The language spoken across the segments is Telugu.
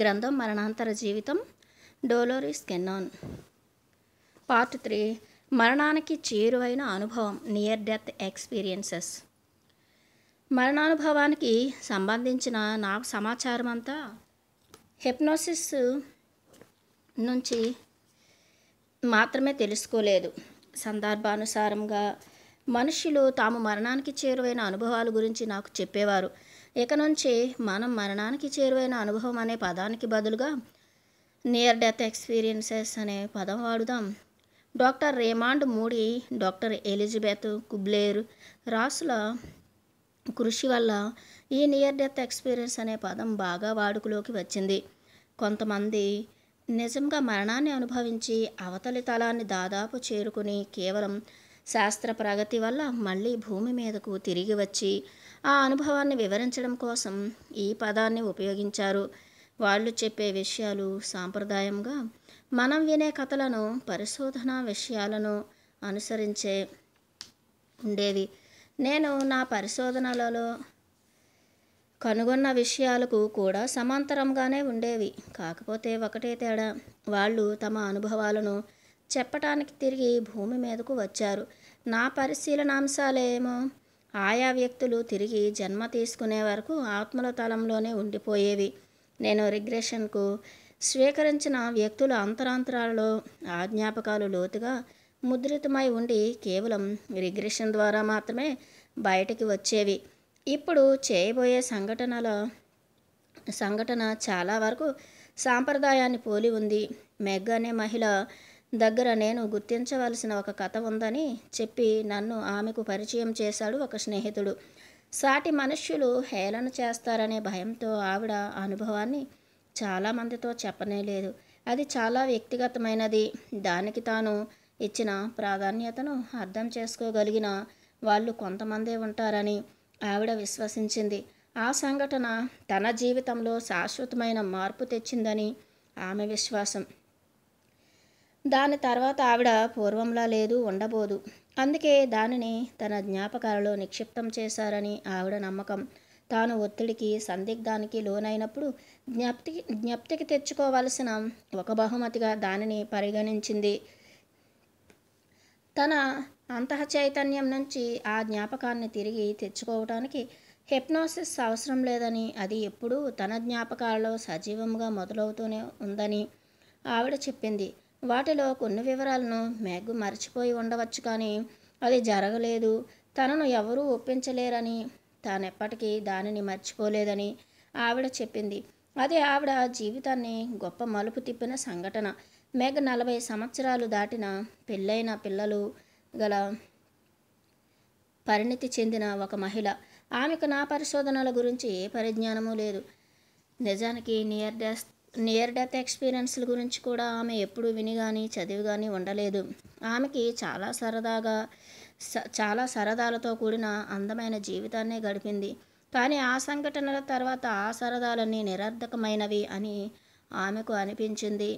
గ్రంథం మరణాంతర జీవితం డోలోరిస్ కెన్నాన్ పార్ట్ త్రీ మరణానికి చేరువైన అనుభవం నియర్ డెత్ ఎక్స్పీరియన్సెస్ మరణానుభవానికి సంబంధించిన నా సమాచారం అంతా హెప్నోసిస్ నుంచి మాత్రమే తెలుసుకోలేదు సందర్భానుసారంగా మనుషులు తాము మరణానికి చేరువైన అనుభవాల గురించి నాకు చెప్పేవారు ఇక నుంచి మనం మరణానికి చేరువైన అనుభవం అనే పదానికి బదులుగా నియర్ డెత్ ఎక్స్పీరియన్సెస్ అనే పదం వాడుదాం doctor Raymond Moody doctor Elizabeth Kubler రాసుల కృషి వల్ల ఈ నియర్ డెత్ ఎక్స్పీరియన్స్ అనే పదం బాగా వాడుకలోకి వచ్చింది కొంతమంది నిజంగా మరణాన్ని అనుభవించి అవతలి తలాన్ని దాదాపు చేరుకుని కేవలం శాస్త్ర ప్రగతి వల్ల మళ్ళీ భూమి మీదకు తిరిగి వచ్చి ఆ అనుభవాన్ని వివరించడం కోసం ఈ పదాన్ని ఉపయోగించారు వాళ్ళు చెప్పే విషయాలు సాంప్రదాయంగా మనం వినే కథలను పరిశోధన విషయాలను అనుసరించే ఉండేవి నేను నా పరిశోధనలలో కనుగొన్న విషయాలకు కూడా సమాంతరంగానే ఉండేవి కాకపోతే ఒకటే తేడా వాళ్ళు తమ అనుభవాలను చెప్పటానికి తిరిగి భూమి మీదకు వచ్చారు నా పరిశీలనాంశాలేమో ఆయా వ్యక్తులు తిరిగి జన్మ తీసుకునే వరకు ఆత్మల తలంలోనే ఉండిపోయేవి నేను రిగ్రెషన్కు స్వీకరించిన వ్యక్తుల అంతరాంతరాలలో ఆజ్ఞాపకాలు లోతుగా ముద్రితమై ఉండి కేవలం రిగ్రెషన్ ద్వారా మాత్రమే బయటికి వచ్చేవి ఇప్పుడు చేయబోయే సంఘటనల సంఘటన చాలా వరకు సాంప్రదాయాన్ని పోలి ఉంది మెగ్ అనే మహిళ దగ్గర నేను గుర్తించవలసిన ఒక కథ ఉందని చెప్పి నన్ను ఆమెకు పరిచయం చేశాడు ఒక స్నేహితుడు సాటి మనుష్యులు హేళన చేస్తారనే భయంతో ఆవిడ అనుభవాన్ని చాలామందితో చెప్పనేలేదు అది చాలా వ్యక్తిగతమైనది దానికి తాను ఇచ్చిన ప్రాధాన్యతను అర్థం చేసుకోగలిగిన వాళ్ళు కొంతమందే ఉంటారని ఆవిడ విశ్వసించింది ఆ సంఘటన తన జీవితంలో శాశ్వతమైన మార్పు తెచ్చిందని ఆమె విశ్వాసం దాని తర్వాత ఆవిడ పూర్వంలా లేదు ఉండబోదు అందుకే దానిని తన జ్ఞాపకాలలో నిక్షిప్తం చేశారని ఆవిడ నమ్మకం తాను ఒత్తిడికి సందిగ్ధానికి లోనైనప్పుడు జ్ఞప్తి జ్ఞప్తికి తెచ్చుకోవలసిన ఒక బహుమతిగా దానిని పరిగణించింది తన అంతః చైతన్యం నుంచి ఆ జ్ఞాపకాన్ని తిరిగి తెచ్చుకోవటానికి హెప్నోసిస్ అవసరం లేదని అది ఎప్పుడూ తన జ్ఞాపకాలలో సజీవంగా మొదలవుతూనే ఉందని ఆవిడ చెప్పింది వాటిలో కొన్ని వివరాలను మ్యాగ్ మర్చిపోయి ఉండవచ్చు కానీ అది జరగలేదు తనను ఎవరూ ఒప్పించలేరని తానెప్పటికీ దానిని మర్చిపోలేదని ఆవిడ చెప్పింది అదే ఆవిడ జీవితాన్ని గొప్ప మలుపు తిప్పిన సంఘటన మేఘ నలభై సంవత్సరాలు దాటిన పెళ్ళైన పిల్లలు గల పరిణితి చెందిన ఒక మహిళ ఆమెకు నా పరిశోధనల గురించి ఏ పరిజ్ఞానమూ లేదు నిజానికి నియర్ డెస్ట్ నియర్ డెత్ ఎక్స్పీరియన్స్ల గురించి కూడా ఆమె ఎప్పుడు విని కానీ చదివి కానీ ఉండలేదు ఆమెకి చాలా సరదాగా చాలా సరదాలతో కూడిన అందమైన జీవితాన్నే గడిపింది కానీ ఆ సంఘటనల తర్వాత ఆ సరదాలన్నీ నిరర్ధకమైనవి అని ఆమెకు అనిపించింది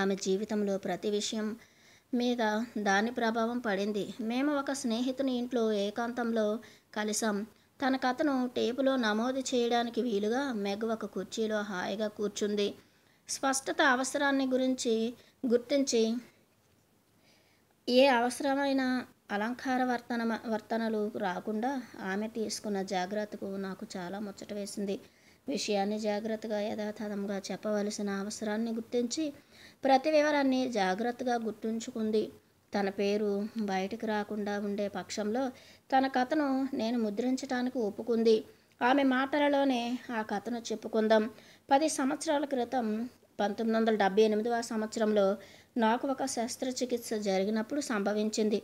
ఆమె జీవితంలో ప్రతి విషయం మీద దాని ప్రభావం పడింది మేము ఒక స్నేహితుని ఇంట్లో ఏకాంతంలో కలిసాం తన కథను టేపులో నమోదు చేయడానికి వీలుగా మెగ్ ఒక కుర్చీలో హాయిగా కూర్చుంది స్పష్టత అవసరాన్ని గురించి గుర్తించి ఏ అవసరమైన అలంకార వర్తన వర్తనలు రాకుండా ఆమె తీసుకున్న జాగ్రత్తకు నాకు చాలా ముచ్చట వేసింది విషయాన్ని జాగ్రత్తగా యథాతథంగా చెప్పవలసిన అవసరాన్ని గుర్తించి ప్రతి వివరాన్ని జాగ్రత్తగా గుర్తుంచుకుంది తన పేరు బయటకు రాకుండా ఉండే పక్షంలో తన కథను నేను ముద్రించడానికి ఒప్పుకుంది ఆమె మాటలలోనే ఆ కథను చెప్పుకుందాం పది సంవత్సరాల క్రితం పంతొమ్మిది వందల డెబ్బై ఎనిమిదవ సంవత్సరంలో నాకు ఒక శస్త్రచికిత్స జరిగినప్పుడు సంభవించింది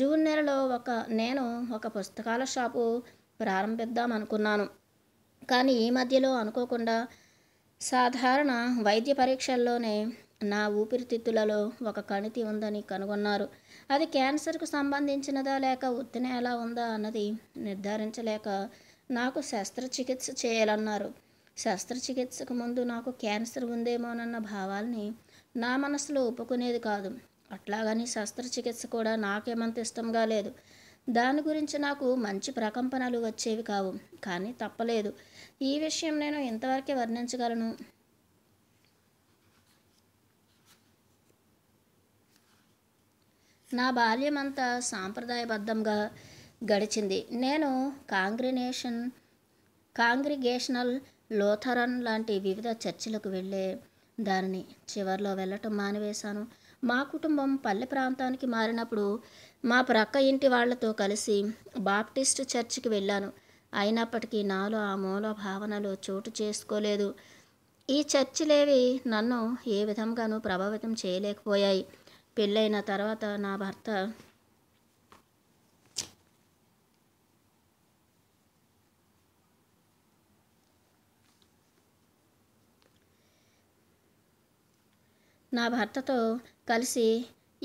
జూన్ నెలలో ఒక నేను ఒక పుస్తకాల షాపు ప్రారంభిద్దాం అనుకున్నాను కానీ ఈ మధ్యలో అనుకోకుండా సాధారణ వైద్య పరీక్షల్లోనే నా ఊపిరితిత్తులలో ఒక కణితి ఉందని కనుగొన్నారు అది క్యాన్సర్కు సంబంధించినదా లేక ఉత్తిన ఎలా ఉందా అన్నది నిర్ధారించలేక నాకు శస్త్రచికిత్స చేయాలన్నారు శస్త్రచికిత్సకు ముందు నాకు క్యాన్సర్ ఉందేమోనన్న భావాల్ని నా మనసులో ఒప్పుకునేది కాదు అట్లాగని శస్త్రచికిత్స కూడా నాకేమంత ఇష్టంగా లేదు దాని గురించి నాకు మంచి ప్రకంపనలు వచ్చేవి కావు కానీ తప్పలేదు ఈ విషయం నేను ఇంతవరకే వర్ణించగలను నా బాల్యమంతా సాంప్రదాయబద్ధంగా గడిచింది నేను కాంగ్రినేషన్ కాంగ్రిగేషనల్ లోథరన్ లాంటి వివిధ చర్చిలకు వెళ్ళే దానిని చివరిలో వెళ్ళటం మానివేశాను మా కుటుంబం పల్లె ప్రాంతానికి మారినప్పుడు మా ప్రక్క ఇంటి వాళ్లతో కలిసి బాప్టిస్ట్ చర్చికి వెళ్ళాను అయినప్పటికీ నాలో ఆ మూల భావనలు చోటు చేసుకోలేదు ఈ చర్చిలేవి నన్ను ఏ విధంగానూ ప్రభావితం చేయలేకపోయాయి పెళ్ళైన తర్వాత నా భర్త నా భర్తతో కలిసి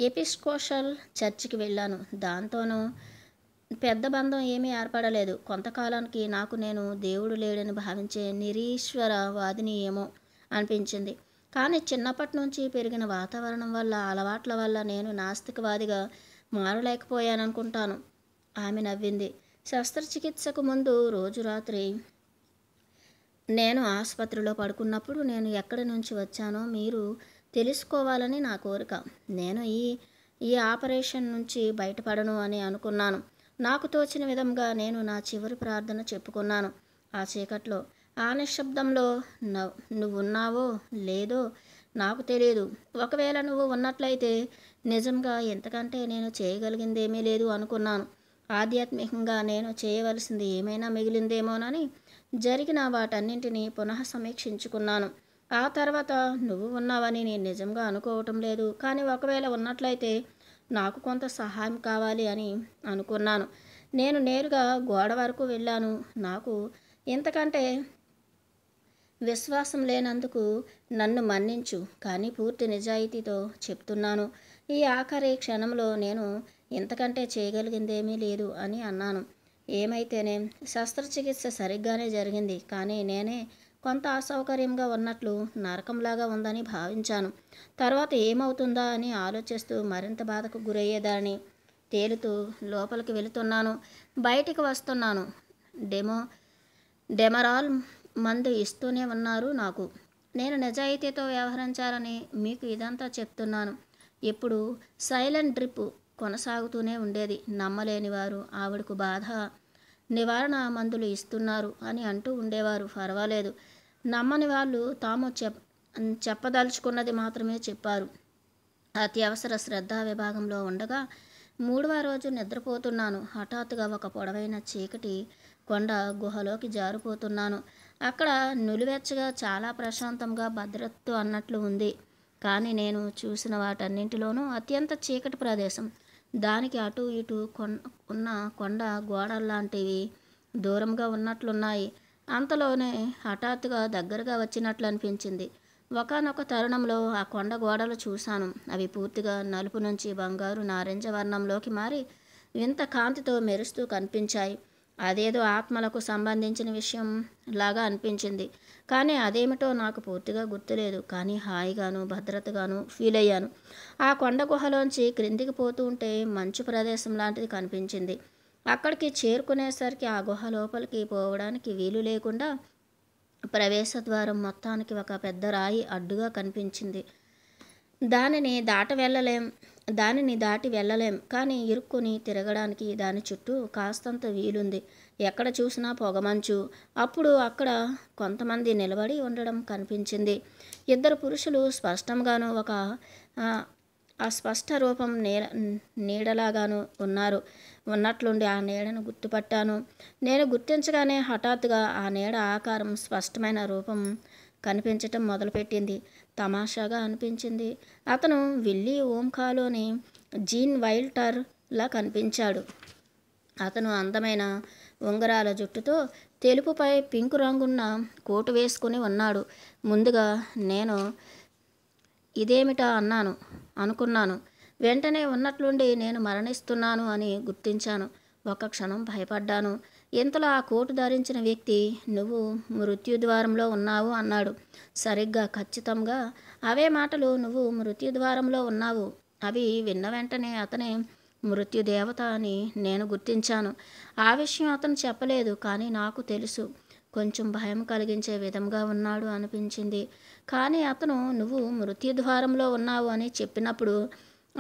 ఎపిస్కోషల్ చర్చికి వెళ్ళాను దాంతోనూ పెద్ద బంధం ఏమీ ఏర్పడలేదు కొంతకాలానికి నాకు నేను దేవుడు లేడని భావించే నిరీశ్వరవాదిని ఏమో అనిపించింది కానీ చిన్నప్పటి నుంచి పెరిగిన వాతావరణం వల్ల అలవాట్ల వల్ల నేను నాస్తికవాదిగా మారలేకపోయాననుకుంటాను ఆమె నవ్వింది శస్త్రచికిత్సకు ముందు రోజు రాత్రి నేను ఆసుపత్రిలో పడుకున్నప్పుడు నేను ఎక్కడి నుంచి వచ్చానో మీరు తెలుసుకోవాలని నా కోరిక నేను ఈ ఈ ఆపరేషన్ నుంచి బయటపడను అని అనుకున్నాను నాకు తోచిన విధంగా నేను నా చివరి ప్రార్థన చెప్పుకున్నాను ఆ చీకట్లో ఆ నిశ్శబ్దంలో నువ్వున్నావో లేదో నాకు తెలియదు ఒకవేళ నువ్వు ఉన్నట్లయితే నిజంగా ఎంతకంటే నేను చేయగలిగిందేమీ లేదు అనుకున్నాను ఆధ్యాత్మికంగా నేను చేయవలసింది ఏమైనా మిగిలిందేమోనని జరిగిన వాటన్నింటినీ పునః సమీక్షించుకున్నాను ఆ తర్వాత నువ్వు ఉన్నావని నేను నిజంగా అనుకోవటం లేదు కానీ ఒకవేళ ఉన్నట్లయితే నాకు కొంత సహాయం కావాలి అని అనుకున్నాను నేను నేరుగా గోడ వరకు వెళ్ళాను నాకు ఇంతకంటే విశ్వాసం లేనందుకు నన్ను మన్నించు కానీ పూర్తి నిజాయితీతో చెప్తున్నాను ఈ ఆఖరి క్షణంలో నేను ఇంతకంటే చేయగలిగిందేమీ లేదు అని అన్నాను ఏమైతేనే శస్త్రచికిత్స సరిగ్గానే జరిగింది కానీ నేనే కొంత అసౌకర్యంగా ఉన్నట్లు నరకంలాగా ఉందని భావించాను తర్వాత ఏమవుతుందా అని ఆలోచిస్తూ మరింత బాధకు గురయ్యేదాన్ని తేలుతూ లోపలికి వెళుతున్నాను బయటికి వస్తున్నాను డెమో డెమరాల్ మందు ఇస్తూనే ఉన్నారు నాకు నేను నిజాయితీతో వ్యవహరించాలని మీకు ఇదంతా చెప్తున్నాను ఇప్పుడు సైలెంట్ డ్రిప్ కొనసాగుతూనే ఉండేది నమ్మలేని వారు ఆవిడకు బాధ నివారణ మందులు ఇస్తున్నారు అని అంటూ ఉండేవారు పర్వాలేదు నమ్మని వాళ్ళు తాము చెప్ చెప్పదలుచుకున్నది మాత్రమే చెప్పారు అత్యవసర శ్రద్ధా విభాగంలో ఉండగా మూడవ రోజు నిద్రపోతున్నాను హఠాత్తుగా ఒక పొడవైన చీకటి కొండ గుహలోకి జారిపోతున్నాను అక్కడ నులివెచ్చగా చాలా ప్రశాంతంగా భద్రత అన్నట్లు ఉంది కానీ నేను చూసిన వాటన్నింటిలోనూ అత్యంత చీకటి ప్రదేశం దానికి అటు ఇటు కొన్ ఉన్న కొండ గోడల్లాంటివి దూరంగా ఉన్నట్లున్నాయి అంతలోనే హఠాత్తుగా దగ్గరగా వచ్చినట్లు అనిపించింది ఒకనొక తరుణంలో ఆ కొండ గోడలు చూశాను అవి పూర్తిగా నలుపు నుంచి బంగారు నారింజ వర్ణంలోకి మారి వింత కాంతితో మెరుస్తూ కనిపించాయి అదేదో ఆత్మలకు సంబంధించిన విషయం లాగా అనిపించింది కానీ అదేమిటో నాకు పూర్తిగా గుర్తులేదు కానీ హాయిగాను భద్రతగాను ఫీల్ అయ్యాను ఆ కొండ గుహలోంచి క్రిందికి పోతూ ఉంటే మంచు ప్రదేశం లాంటిది కనిపించింది అక్కడికి చేరుకునేసరికి ఆ గుహ లోపలికి పోవడానికి వీలు లేకుండా ప్రవేశ ద్వారం మొత్తానికి ఒక పెద్ద రాయి అడ్డుగా కనిపించింది దానిని దాట వెళ్ళలేం దానిని దాటి వెళ్ళలేం కానీ ఇరుక్కుని తిరగడానికి దాని చుట్టూ కాస్తంత వీలుంది ఎక్కడ చూసినా పొగమంచు అప్పుడు అక్కడ కొంతమంది నిలబడి ఉండడం కనిపించింది ఇద్దరు పురుషులు స్పష్టంగాను ఒక అస్పష్ట రూపం నీడ నీడలాగాను ఉన్నారు ఉన్నట్లుండి ఆ నీడను గుర్తుపట్టాను నేను గుర్తించగానే హఠాత్తుగా ఆ నీడ ఆకారం స్పష్టమైన రూపం కనిపించటం మొదలుపెట్టింది తమాషాగా అనిపించింది అతను విల్లీ ఓంఖాలోని జీన్ వైల్టర్లా కనిపించాడు అతను అందమైన ఉంగరాల జుట్టుతో తెలుపుపై పింకు రంగున్న కోటు వేసుకుని ఉన్నాడు ముందుగా నేను ఇదేమిటా అన్నాను అనుకున్నాను వెంటనే ఉన్నట్లుండి నేను మరణిస్తున్నాను అని గుర్తించాను ఒక క్షణం భయపడ్డాను ఇంతలో ఆ కోటు ధరించిన వ్యక్తి నువ్వు మృత్యుద్వారంలో ఉన్నావు అన్నాడు సరిగ్గా ఖచ్చితంగా అవే మాటలు నువ్వు మృత్యుద్వారంలో ఉన్నావు అవి విన్న వెంటనే అతనే మృత్యుదేవత అని నేను గుర్తించాను ఆ విషయం అతను చెప్పలేదు కానీ నాకు తెలుసు కొంచెం భయం కలిగించే విధంగా ఉన్నాడు అనిపించింది కానీ అతను నువ్వు మృత్యుద్వారంలో ఉన్నావు అని చెప్పినప్పుడు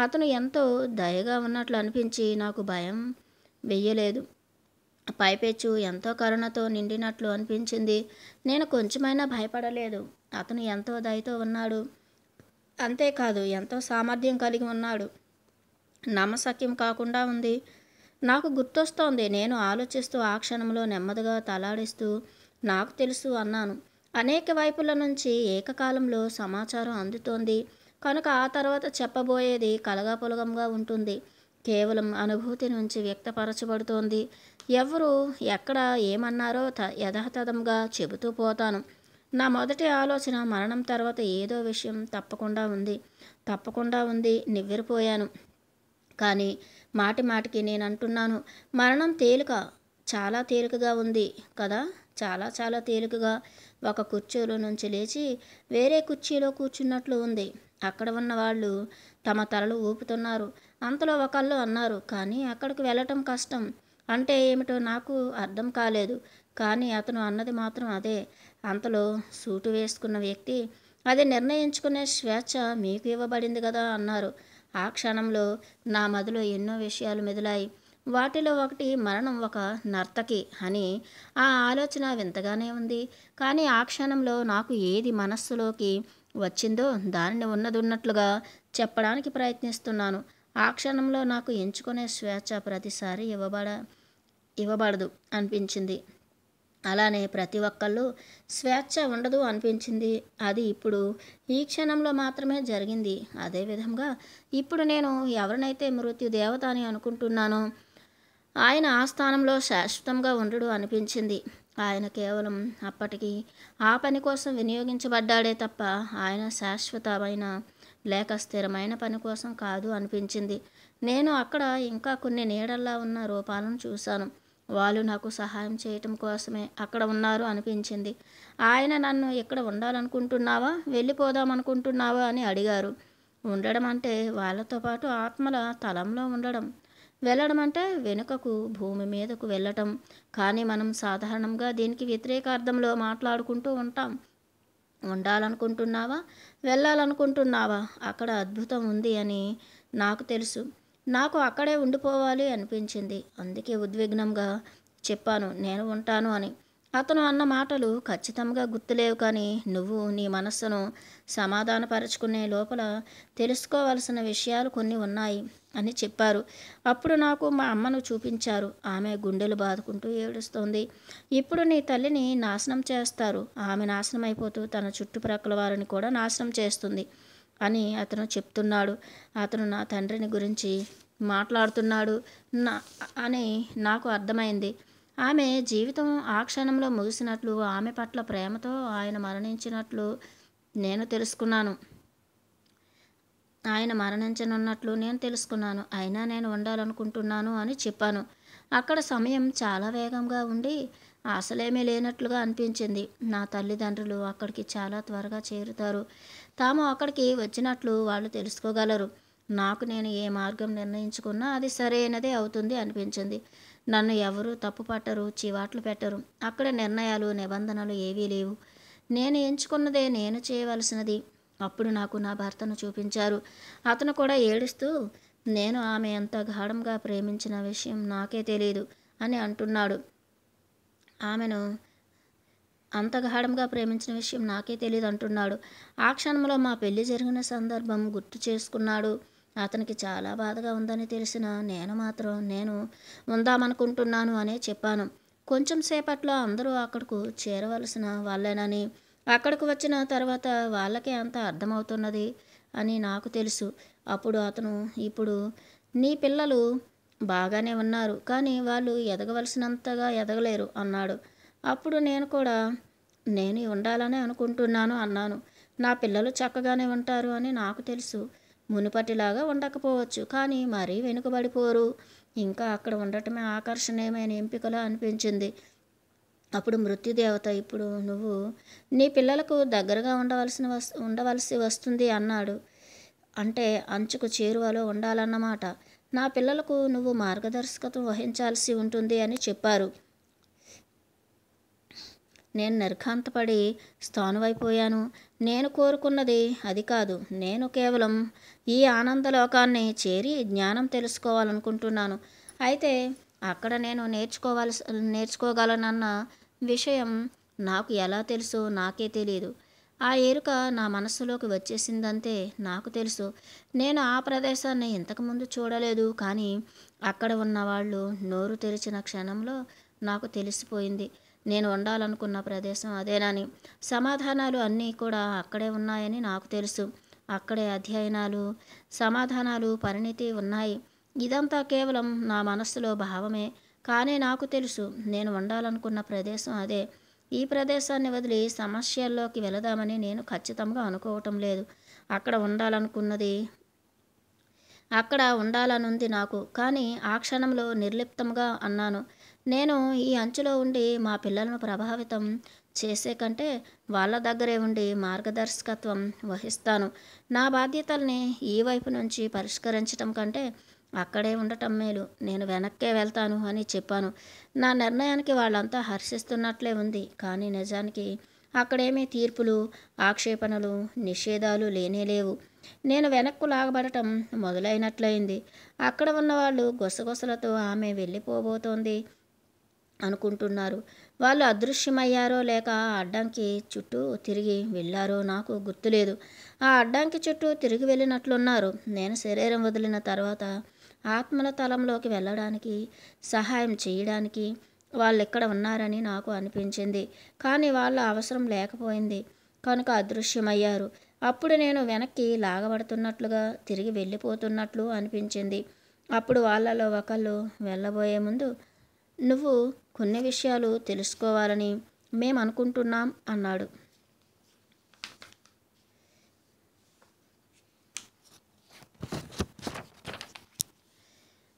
అతను ఎంతో దయగా ఉన్నట్లు అనిపించి నాకు భయం వెయ్యలేదు పైపెచ్చు ఎంతో కరుణతో నిండినట్లు అనిపించింది నేను కొంచెమైనా భయపడలేదు అతను ఎంతో దయతో ఉన్నాడు అంతేకాదు ఎంతో సామర్థ్యం కలిగి ఉన్నాడు నమ్మసక్యం కాకుండా ఉంది నాకు గుర్తొస్తోంది నేను ఆలోచిస్తూ ఆ క్షణంలో నెమ్మదిగా తలాడిస్తూ నాకు తెలుసు అన్నాను అనేక వైపుల నుంచి ఏకకాలంలో సమాచారం అందుతోంది కనుక ఆ తర్వాత చెప్పబోయేది కలగాపులగంగా ఉంటుంది కేవలం అనుభూతి నుంచి వ్యక్తపరచబడుతోంది ఎవరు ఎక్కడ ఏమన్నారో త యథాతథంగా చెబుతూ పోతాను నా మొదటి ఆలోచన మరణం తర్వాత ఏదో విషయం తప్పకుండా ఉంది తప్పకుండా ఉంది నివ్వెరిపోయాను కానీ మాటి మాటికి నేను అంటున్నాను మరణం తేలిక చాలా తేలికగా ఉంది కదా చాలా చాలా తేలికగా ఒక కుర్చీలో నుంచి లేచి వేరే కుర్చీలో కూర్చున్నట్లు ఉంది అక్కడ ఉన్న వాళ్ళు తమ తలలు ఊపుతున్నారు అంతలో ఒకళ్ళు అన్నారు కానీ అక్కడికి వెళ్ళటం కష్టం అంటే ఏమిటో నాకు అర్థం కాలేదు కానీ అతను అన్నది మాత్రం అదే అంతలో సూటు వేసుకున్న వ్యక్తి అది నిర్ణయించుకునే స్వేచ్ఛ మీకు ఇవ్వబడింది కదా అన్నారు ఆ క్షణంలో నా మదిలో ఎన్నో విషయాలు మెదిలాయి వాటిలో ఒకటి మరణం ఒక నర్తకి అని ఆ ఆలోచన వింతగానే ఉంది కానీ ఆ క్షణంలో నాకు ఏది మనస్సులోకి వచ్చిందో దానిని ఉన్నదున్నట్లుగా చెప్పడానికి ప్రయత్నిస్తున్నాను ఆ క్షణంలో నాకు ఎంచుకునే స్వేచ్ఛ ప్రతిసారి ఇవ్వబడ ఇవ్వబడదు అనిపించింది అలానే ప్రతి ఒక్కళ్ళు స్వేచ్ఛ ఉండదు అనిపించింది అది ఇప్పుడు ఈ క్షణంలో మాత్రమే జరిగింది అదేవిధంగా ఇప్పుడు నేను ఎవరినైతే మృత్యు దేవత అని అనుకుంటున్నానో ఆయన ఆ స్థానంలో శాశ్వతంగా ఉండడు అనిపించింది ఆయన కేవలం అప్పటికి ఆ పని కోసం వినియోగించబడ్డాడే తప్ప ఆయన శాశ్వతమైన లేక స్థిరమైన పని కోసం కాదు అనిపించింది నేను అక్కడ ఇంకా కొన్ని నీడల్లా ఉన్న రూపాలను చూశాను వాళ్ళు నాకు సహాయం చేయటం కోసమే అక్కడ ఉన్నారు అనిపించింది ఆయన నన్ను ఇక్కడ ఉండాలనుకుంటున్నావా వెళ్ళిపోదాం అనుకుంటున్నావా అని అడిగారు ఉండడం అంటే వాళ్ళతో పాటు ఆత్మల తలంలో ఉండడం వెళ్ళడం అంటే వెనుకకు భూమి మీదకు వెళ్ళటం కానీ మనం సాధారణంగా దీనికి వ్యతిరేకార్థంలో మాట్లాడుకుంటూ ఉంటాం ఉండాలనుకుంటున్నావా వెళ్ళాలనుకుంటున్నావా అక్కడ అద్భుతం ఉంది అని నాకు తెలుసు నాకు అక్కడే ఉండిపోవాలి అనిపించింది అందుకే ఉద్విగ్నంగా చెప్పాను నేను ఉంటాను అని అతను అన్న మాటలు ఖచ్చితంగా గుర్తులేవు కానీ నువ్వు నీ మనస్సును సమాధానపరచుకునే లోపల తెలుసుకోవలసిన విషయాలు కొన్ని ఉన్నాయి అని చెప్పారు అప్పుడు నాకు మా అమ్మను చూపించారు ఆమె గుండెలు బాదుకుంటూ ఏడుస్తోంది ఇప్పుడు నీ తల్లిని నాశనం చేస్తారు ఆమె నాశనం అయిపోతూ తన చుట్టుప్రక్కల వారిని కూడా నాశనం చేస్తుంది అని అతను చెప్తున్నాడు అతను నా తండ్రిని గురించి మాట్లాడుతున్నాడు నా అని నాకు అర్థమైంది ఆమె జీవితం ఆ క్షణంలో ముగిసినట్లు ఆమె పట్ల ప్రేమతో ఆయన మరణించినట్లు నేను తెలుసుకున్నాను ఆయన మరణించనున్నట్లు నేను తెలుసుకున్నాను అయినా నేను ఉండాలనుకుంటున్నాను అని చెప్పాను అక్కడ సమయం చాలా వేగంగా ఉండి అసలేమీ లేనట్లుగా అనిపించింది నా తల్లిదండ్రులు అక్కడికి చాలా త్వరగా చేరుతారు తాము అక్కడికి వచ్చినట్లు వాళ్ళు తెలుసుకోగలరు నాకు నేను ఏ మార్గం నిర్ణయించుకున్నా అది సరైనదే అవుతుంది అనిపించింది నన్ను ఎవరు తప్పు పట్టరు చివాట్లు పెట్టరు అక్కడ నిర్ణయాలు నిబంధనలు ఏవీ లేవు నేను ఎంచుకున్నదే నేను చేయవలసినది అప్పుడు నాకు నా భర్తను చూపించారు అతను కూడా ఏడుస్తూ నేను ఆమె ఎంత గాఢంగా ప్రేమించిన విషయం నాకే తెలియదు అని అంటున్నాడు ఆమెను అంత గాఢంగా ప్రేమించిన విషయం నాకే తెలియదు అంటున్నాడు ఆ క్షణంలో మా పెళ్లి జరిగిన సందర్భం గుర్తు చేసుకున్నాడు అతనికి చాలా బాధగా ఉందని తెలిసిన నేను మాత్రం నేను ఉందామనుకుంటున్నాను అనే చెప్పాను కొంచెం సేపట్లో అందరూ అక్కడకు చేరవలసిన వాళ్ళేనని అక్కడికి వచ్చిన తర్వాత వాళ్ళకే అంత అర్థమవుతున్నది అని నాకు తెలుసు అప్పుడు అతను ఇప్పుడు నీ పిల్లలు బాగానే ఉన్నారు కానీ వాళ్ళు ఎదగవలసినంతగా ఎదగలేరు అన్నాడు అప్పుడు నేను కూడా నేను ఉండాలని అనుకుంటున్నాను అన్నాను నా పిల్లలు చక్కగానే ఉంటారు అని నాకు తెలుసు మునుపటిలాగా ఉండకపోవచ్చు కానీ మరీ వెనుకబడిపోరు ఇంకా అక్కడ ఉండటమే ఆకర్షణీయమైన ఎంపికలా అనిపించింది అప్పుడు మృత్యుదేవత ఇప్పుడు నువ్వు నీ పిల్లలకు దగ్గరగా ఉండవలసిన ఉండవలసి వస్తుంది అన్నాడు అంటే అంచుకు చేరువలో ఉండాలన్నమాట నా పిల్లలకు నువ్వు మార్గదర్శకత్వం వహించాల్సి ఉంటుంది అని చెప్పారు నేను నిర్ఘాంతపడి స్థానువైపోయాను నేను కోరుకున్నది అది కాదు నేను కేవలం ఈ ఆనంద లోకాన్ని చేరి జ్ఞానం తెలుసుకోవాలనుకుంటున్నాను అయితే అక్కడ నేను నేర్చుకోవాల్సి నేర్చుకోగలనన్న విషయం నాకు ఎలా తెలుసు నాకే తెలియదు ఆ ఎరుక నా మనస్సులోకి వచ్చేసిందంతే నాకు తెలుసు నేను ఆ ప్రదేశాన్ని ఇంతకుముందు చూడలేదు కానీ అక్కడ ఉన్నవాళ్ళు నోరు తెరిచిన క్షణంలో నాకు తెలిసిపోయింది నేను ఉండాలనుకున్న ప్రదేశం అదేనని సమాధానాలు అన్నీ కూడా అక్కడే ఉన్నాయని నాకు తెలుసు అక్కడే అధ్యయనాలు సమాధానాలు పరిణితి ఉన్నాయి ఇదంతా కేవలం నా మనస్సులో భావమే కానీ నాకు తెలుసు నేను ఉండాలనుకున్న ప్రదేశం అదే ఈ ప్రదేశాన్ని వదిలి సమస్యల్లోకి వెళదామని నేను ఖచ్చితంగా అనుకోవటం లేదు అక్కడ ఉండాలనుకున్నది అక్కడ ఉండాలనుంది నాకు కానీ ఆ క్షణంలో నిర్లిప్తంగా అన్నాను నేను ఈ అంచులో ఉండి మా పిల్లలను ప్రభావితం చేసే కంటే వాళ్ళ దగ్గరే ఉండి మార్గదర్శకత్వం వహిస్తాను నా బాధ్యతల్ని ఈ వైపు నుంచి పరిష్కరించటం కంటే అక్కడే ఉండటం మేలు నేను వెనక్కే వెళ్తాను అని చెప్పాను నా నిర్ణయానికి వాళ్ళంతా హర్షిస్తున్నట్లే ఉంది కానీ నిజానికి అక్కడేమీ తీర్పులు ఆక్షేపణలు నిషేధాలు లేనేలేవు నేను వెనక్కు లాగబడటం మొదలైనట్లయింది అక్కడ ఉన్నవాళ్ళు గుసగుసలతో ఆమె వెళ్ళిపోబోతోంది అనుకుంటున్నారు వాళ్ళు అదృశ్యమయ్యారో లేక ఆ అడ్డంకి చుట్టూ తిరిగి వెళ్ళారో నాకు గుర్తులేదు ఆ అడ్డంకి చుట్టూ తిరిగి వెళ్ళినట్లున్నారు నేను శరీరం వదిలిన తర్వాత ఆత్మల తలంలోకి వెళ్ళడానికి సహాయం చేయడానికి వాళ్ళు ఎక్కడ ఉన్నారని నాకు అనిపించింది కానీ వాళ్ళ అవసరం లేకపోయింది కనుక అదృశ్యమయ్యారు అప్పుడు నేను వెనక్కి లాగబడుతున్నట్లుగా తిరిగి వెళ్ళిపోతున్నట్లు అనిపించింది అప్పుడు వాళ్ళలో ఒకళ్ళు వెళ్ళబోయే ముందు నువ్వు కొన్ని విషయాలు తెలుసుకోవాలని మేము అనుకుంటున్నాం అన్నాడు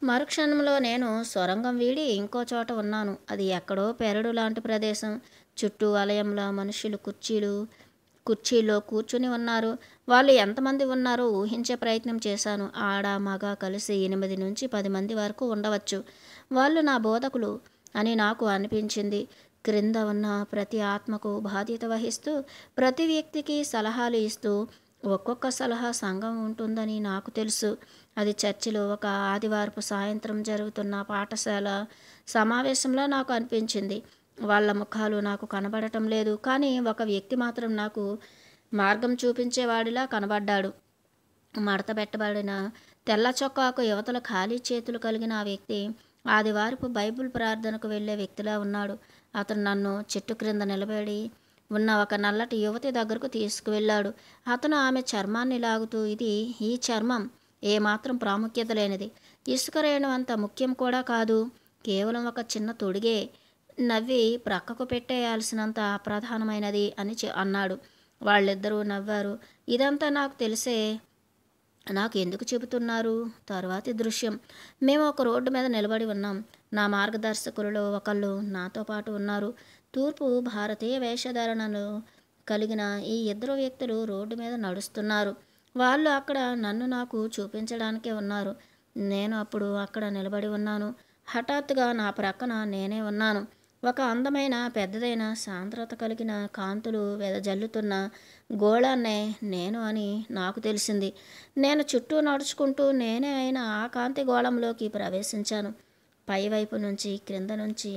మరుక్షణంలో నేను సొరంగం వీడి ఇంకో చోట ఉన్నాను అది ఎక్కడో పెరడు లాంటి ప్రదేశం చుట్టూ వలయంలో మనుషులు కుర్చీలు కుర్చీలో కూర్చుని ఉన్నారు వాళ్ళు ఎంతమంది ఉన్నారో ఊహించే ప్రయత్నం చేశాను ఆడ మగ కలిసి ఎనిమిది నుంచి పది మంది వరకు ఉండవచ్చు వాళ్ళు నా బోధకులు అని నాకు అనిపించింది క్రింద ఉన్న ప్రతి ఆత్మకు బాధ్యత వహిస్తూ ప్రతి వ్యక్తికి సలహాలు ఇస్తూ ఒక్కొక్క సలహా సంఘం ఉంటుందని నాకు తెలుసు అది చర్చిలో ఒక ఆదివారపు సాయంత్రం జరుగుతున్న పాఠశాల సమావేశంలో నాకు అనిపించింది వాళ్ళ ముఖాలు నాకు కనబడటం లేదు కానీ ఒక వ్యక్తి మాత్రం నాకు మార్గం చూపించేవాడిలా కనబడ్డాడు మడత పెట్టబడిన తెల్ల చొక్కాకు యువతల ఖాళీ చేతులు కలిగిన ఆ వ్యక్తి ఆదివారపు బైబిల్ ప్రార్థనకు వెళ్ళే వ్యక్తిలా ఉన్నాడు అతను నన్ను చెట్టు క్రింద నిలబడి ఉన్న ఒక నల్లటి యువతి దగ్గరకు తీసుకువెళ్ళాడు అతను ఆమె చర్మాన్ని లాగుతూ ఇది ఈ చర్మం ఏమాత్రం ప్రాముఖ్యత లేనిది ఇసుక అంత ముఖ్యం కూడా కాదు కేవలం ఒక చిన్న తొడిగే నవ్వి ప్రక్కకు పెట్టేయాల్సినంత ప్రధానమైనది అని అన్నాడు వాళ్ళిద్దరూ నవ్వారు ఇదంతా నాకు తెలిసే నాకు ఎందుకు చెబుతున్నారు తర్వాతి దృశ్యం మేము ఒక రోడ్డు మీద నిలబడి ఉన్నాం నా మార్గదర్శకులలో ఒకళ్ళు నాతో పాటు ఉన్నారు తూర్పు భారతీయ వేషధారణను కలిగిన ఈ ఇద్దరు వ్యక్తులు రోడ్డు మీద నడుస్తున్నారు వాళ్ళు అక్కడ నన్ను నాకు చూపించడానికే ఉన్నారు నేను అప్పుడు అక్కడ నిలబడి ఉన్నాను హఠాత్తుగా నా ప్రక్కన నేనే ఉన్నాను ఒక అందమైన పెద్దదైన సాంద్రత కలిగిన కాంతులు వెదజల్లుతున్న గోళాన్నే నేను అని నాకు తెలిసింది నేను చుట్టూ నడుచుకుంటూ నేనే అయిన ఆ కాంతి గోళంలోకి ప్రవేశించాను పైవైపు నుంచి క్రింద నుంచి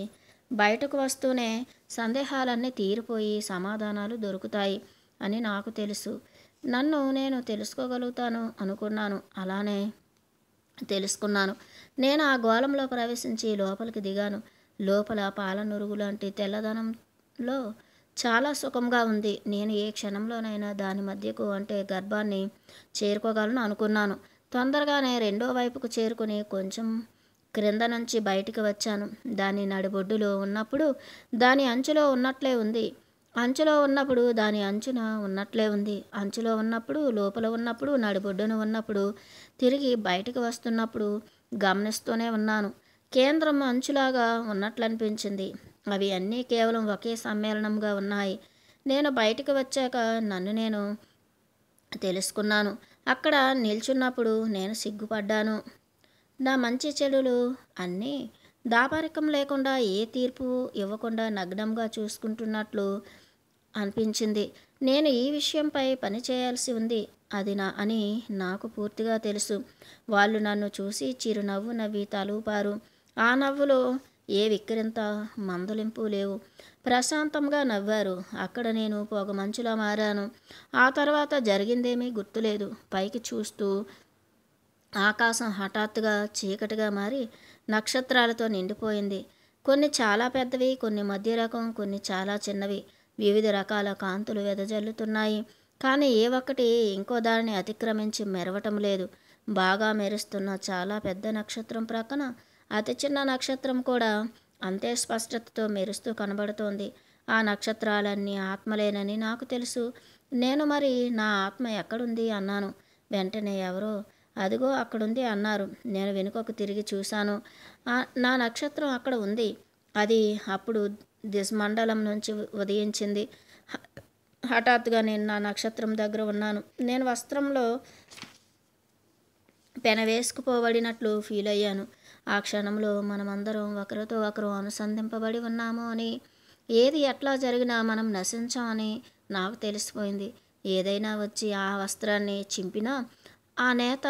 బయటకు వస్తూనే సందేహాలన్నీ తీరిపోయి సమాధానాలు దొరుకుతాయి అని నాకు తెలుసు నన్ను నేను తెలుసుకోగలుగుతాను అనుకున్నాను అలానే తెలుసుకున్నాను నేను ఆ గోళంలో ప్రవేశించి లోపలికి దిగాను లోపల పాలనురుగు లాంటి తెల్లదనంలో చాలా సుఖంగా ఉంది నేను ఏ క్షణంలోనైనా దాని మధ్యకు అంటే గర్భాన్ని చేరుకోగలను అనుకున్నాను తొందరగానే రెండో వైపుకు చేరుకుని కొంచెం క్రింద నుంచి బయటికి వచ్చాను దాని నడిబొడ్డులో ఉన్నప్పుడు దాని అంచులో ఉన్నట్లే ఉంది అంచులో ఉన్నప్పుడు దాని అంచున ఉన్నట్లే ఉంది అంచులో ఉన్నప్పుడు లోపల ఉన్నప్పుడు నడిబొడ్డును ఉన్నప్పుడు తిరిగి బయటికి వస్తున్నప్పుడు గమనిస్తూనే ఉన్నాను కేంద్రం అంచులాగా ఉన్నట్లు అనిపించింది అవి అన్నీ కేవలం ఒకే సమ్మేళనంగా ఉన్నాయి నేను బయటికి వచ్చాక నన్ను నేను తెలుసుకున్నాను అక్కడ నిల్చున్నప్పుడు నేను సిగ్గుపడ్డాను నా మంచి చెడులు అన్నీ దాపరికం లేకుండా ఏ తీర్పు ఇవ్వకుండా నగ్నంగా చూసుకుంటున్నట్లు అనిపించింది నేను ఈ విషయంపై పని చేయాల్సి ఉంది అది నా అని నాకు పూర్తిగా తెలుసు వాళ్ళు నన్ను చూసి చిరునవ్వు నవ్వి తలూపారు ఆ నవ్వులో ఏ విక్కిరింత మందలింపు లేవు ప్రశాంతంగా నవ్వారు అక్కడ నేను పొగ మంచులో మారాను ఆ తర్వాత జరిగిందేమీ గుర్తులేదు పైకి చూస్తూ ఆకాశం హఠాత్తుగా చీకటిగా మారి నక్షత్రాలతో నిండిపోయింది కొన్ని చాలా పెద్దవి కొన్ని మధ్య రకం కొన్ని చాలా చిన్నవి వివిధ రకాల కాంతులు వెదజల్లుతున్నాయి కానీ ఏ ఒక్కటి ఇంకో దానిని అతిక్రమించి మెరవటం లేదు బాగా మెరుస్తున్న చాలా పెద్ద నక్షత్రం ప్రక్కన అతి చిన్న నక్షత్రం కూడా అంతే స్పష్టతతో మెరుస్తూ కనబడుతోంది ఆ నక్షత్రాలన్నీ ఆత్మలేనని నాకు తెలుసు నేను మరి నా ఆత్మ ఎక్కడుంది అన్నాను వెంటనే ఎవరో అదిగో అక్కడుంది అన్నారు నేను వెనుకకు తిరిగి చూశాను నా నక్షత్రం అక్కడ ఉంది అది అప్పుడు దిశమండలం నుంచి ఉదయించింది హఠాత్తుగా నేను నా నక్షత్రం దగ్గర ఉన్నాను నేను వస్త్రంలో పెన వేసుకుపోబడినట్లు ఫీల్ అయ్యాను ఆ క్షణంలో మనమందరం ఒకరితో ఒకరు అనుసంధింపబడి ఉన్నాము అని ఏది ఎట్లా జరిగినా మనం నశించామని నాకు తెలిసిపోయింది ఏదైనా వచ్చి ఆ వస్త్రాన్ని చింపినా ఆ నేత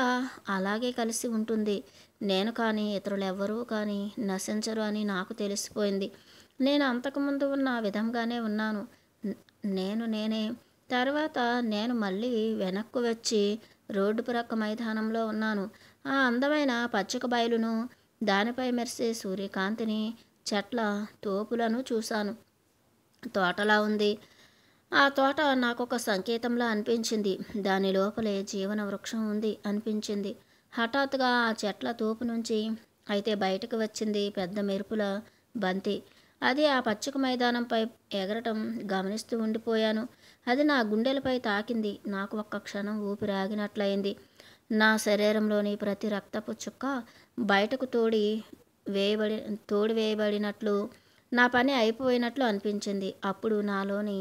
అలాగే కలిసి ఉంటుంది నేను కానీ ఇతరులు ఎవ్వరూ కానీ నశించరు అని నాకు తెలిసిపోయింది నేను అంతకుముందు ఉన్న విధంగానే ఉన్నాను నేను నేనే తర్వాత నేను మళ్ళీ వెనక్కు వచ్చి రోడ్డు ప్రక్క మైదానంలో ఉన్నాను ఆ అందమైన పచ్చిక బయలును దానిపై మెరిసే సూర్యకాంతిని చెట్ల తోపులను చూశాను తోటలా ఉంది ఆ తోట నాకు ఒక సంకేతంలా అనిపించింది దాని లోపలే జీవన వృక్షం ఉంది అనిపించింది హఠాత్తుగా ఆ చెట్ల తోపు నుంచి అయితే బయటకు వచ్చింది పెద్ద మెరుపుల బంతి అది ఆ పచ్చిక మైదానంపై ఎగరటం గమనిస్తూ ఉండిపోయాను అది నా గుండెలపై తాకింది నాకు ఒక్క క్షణం ఊపిరాగినట్లయింది నా శరీరంలోని ప్రతి రక్తపు చుక్క బయటకు తోడి వేయబడి తోడు వేయబడినట్లు నా పని అయిపోయినట్లు అనిపించింది అప్పుడు నాలోని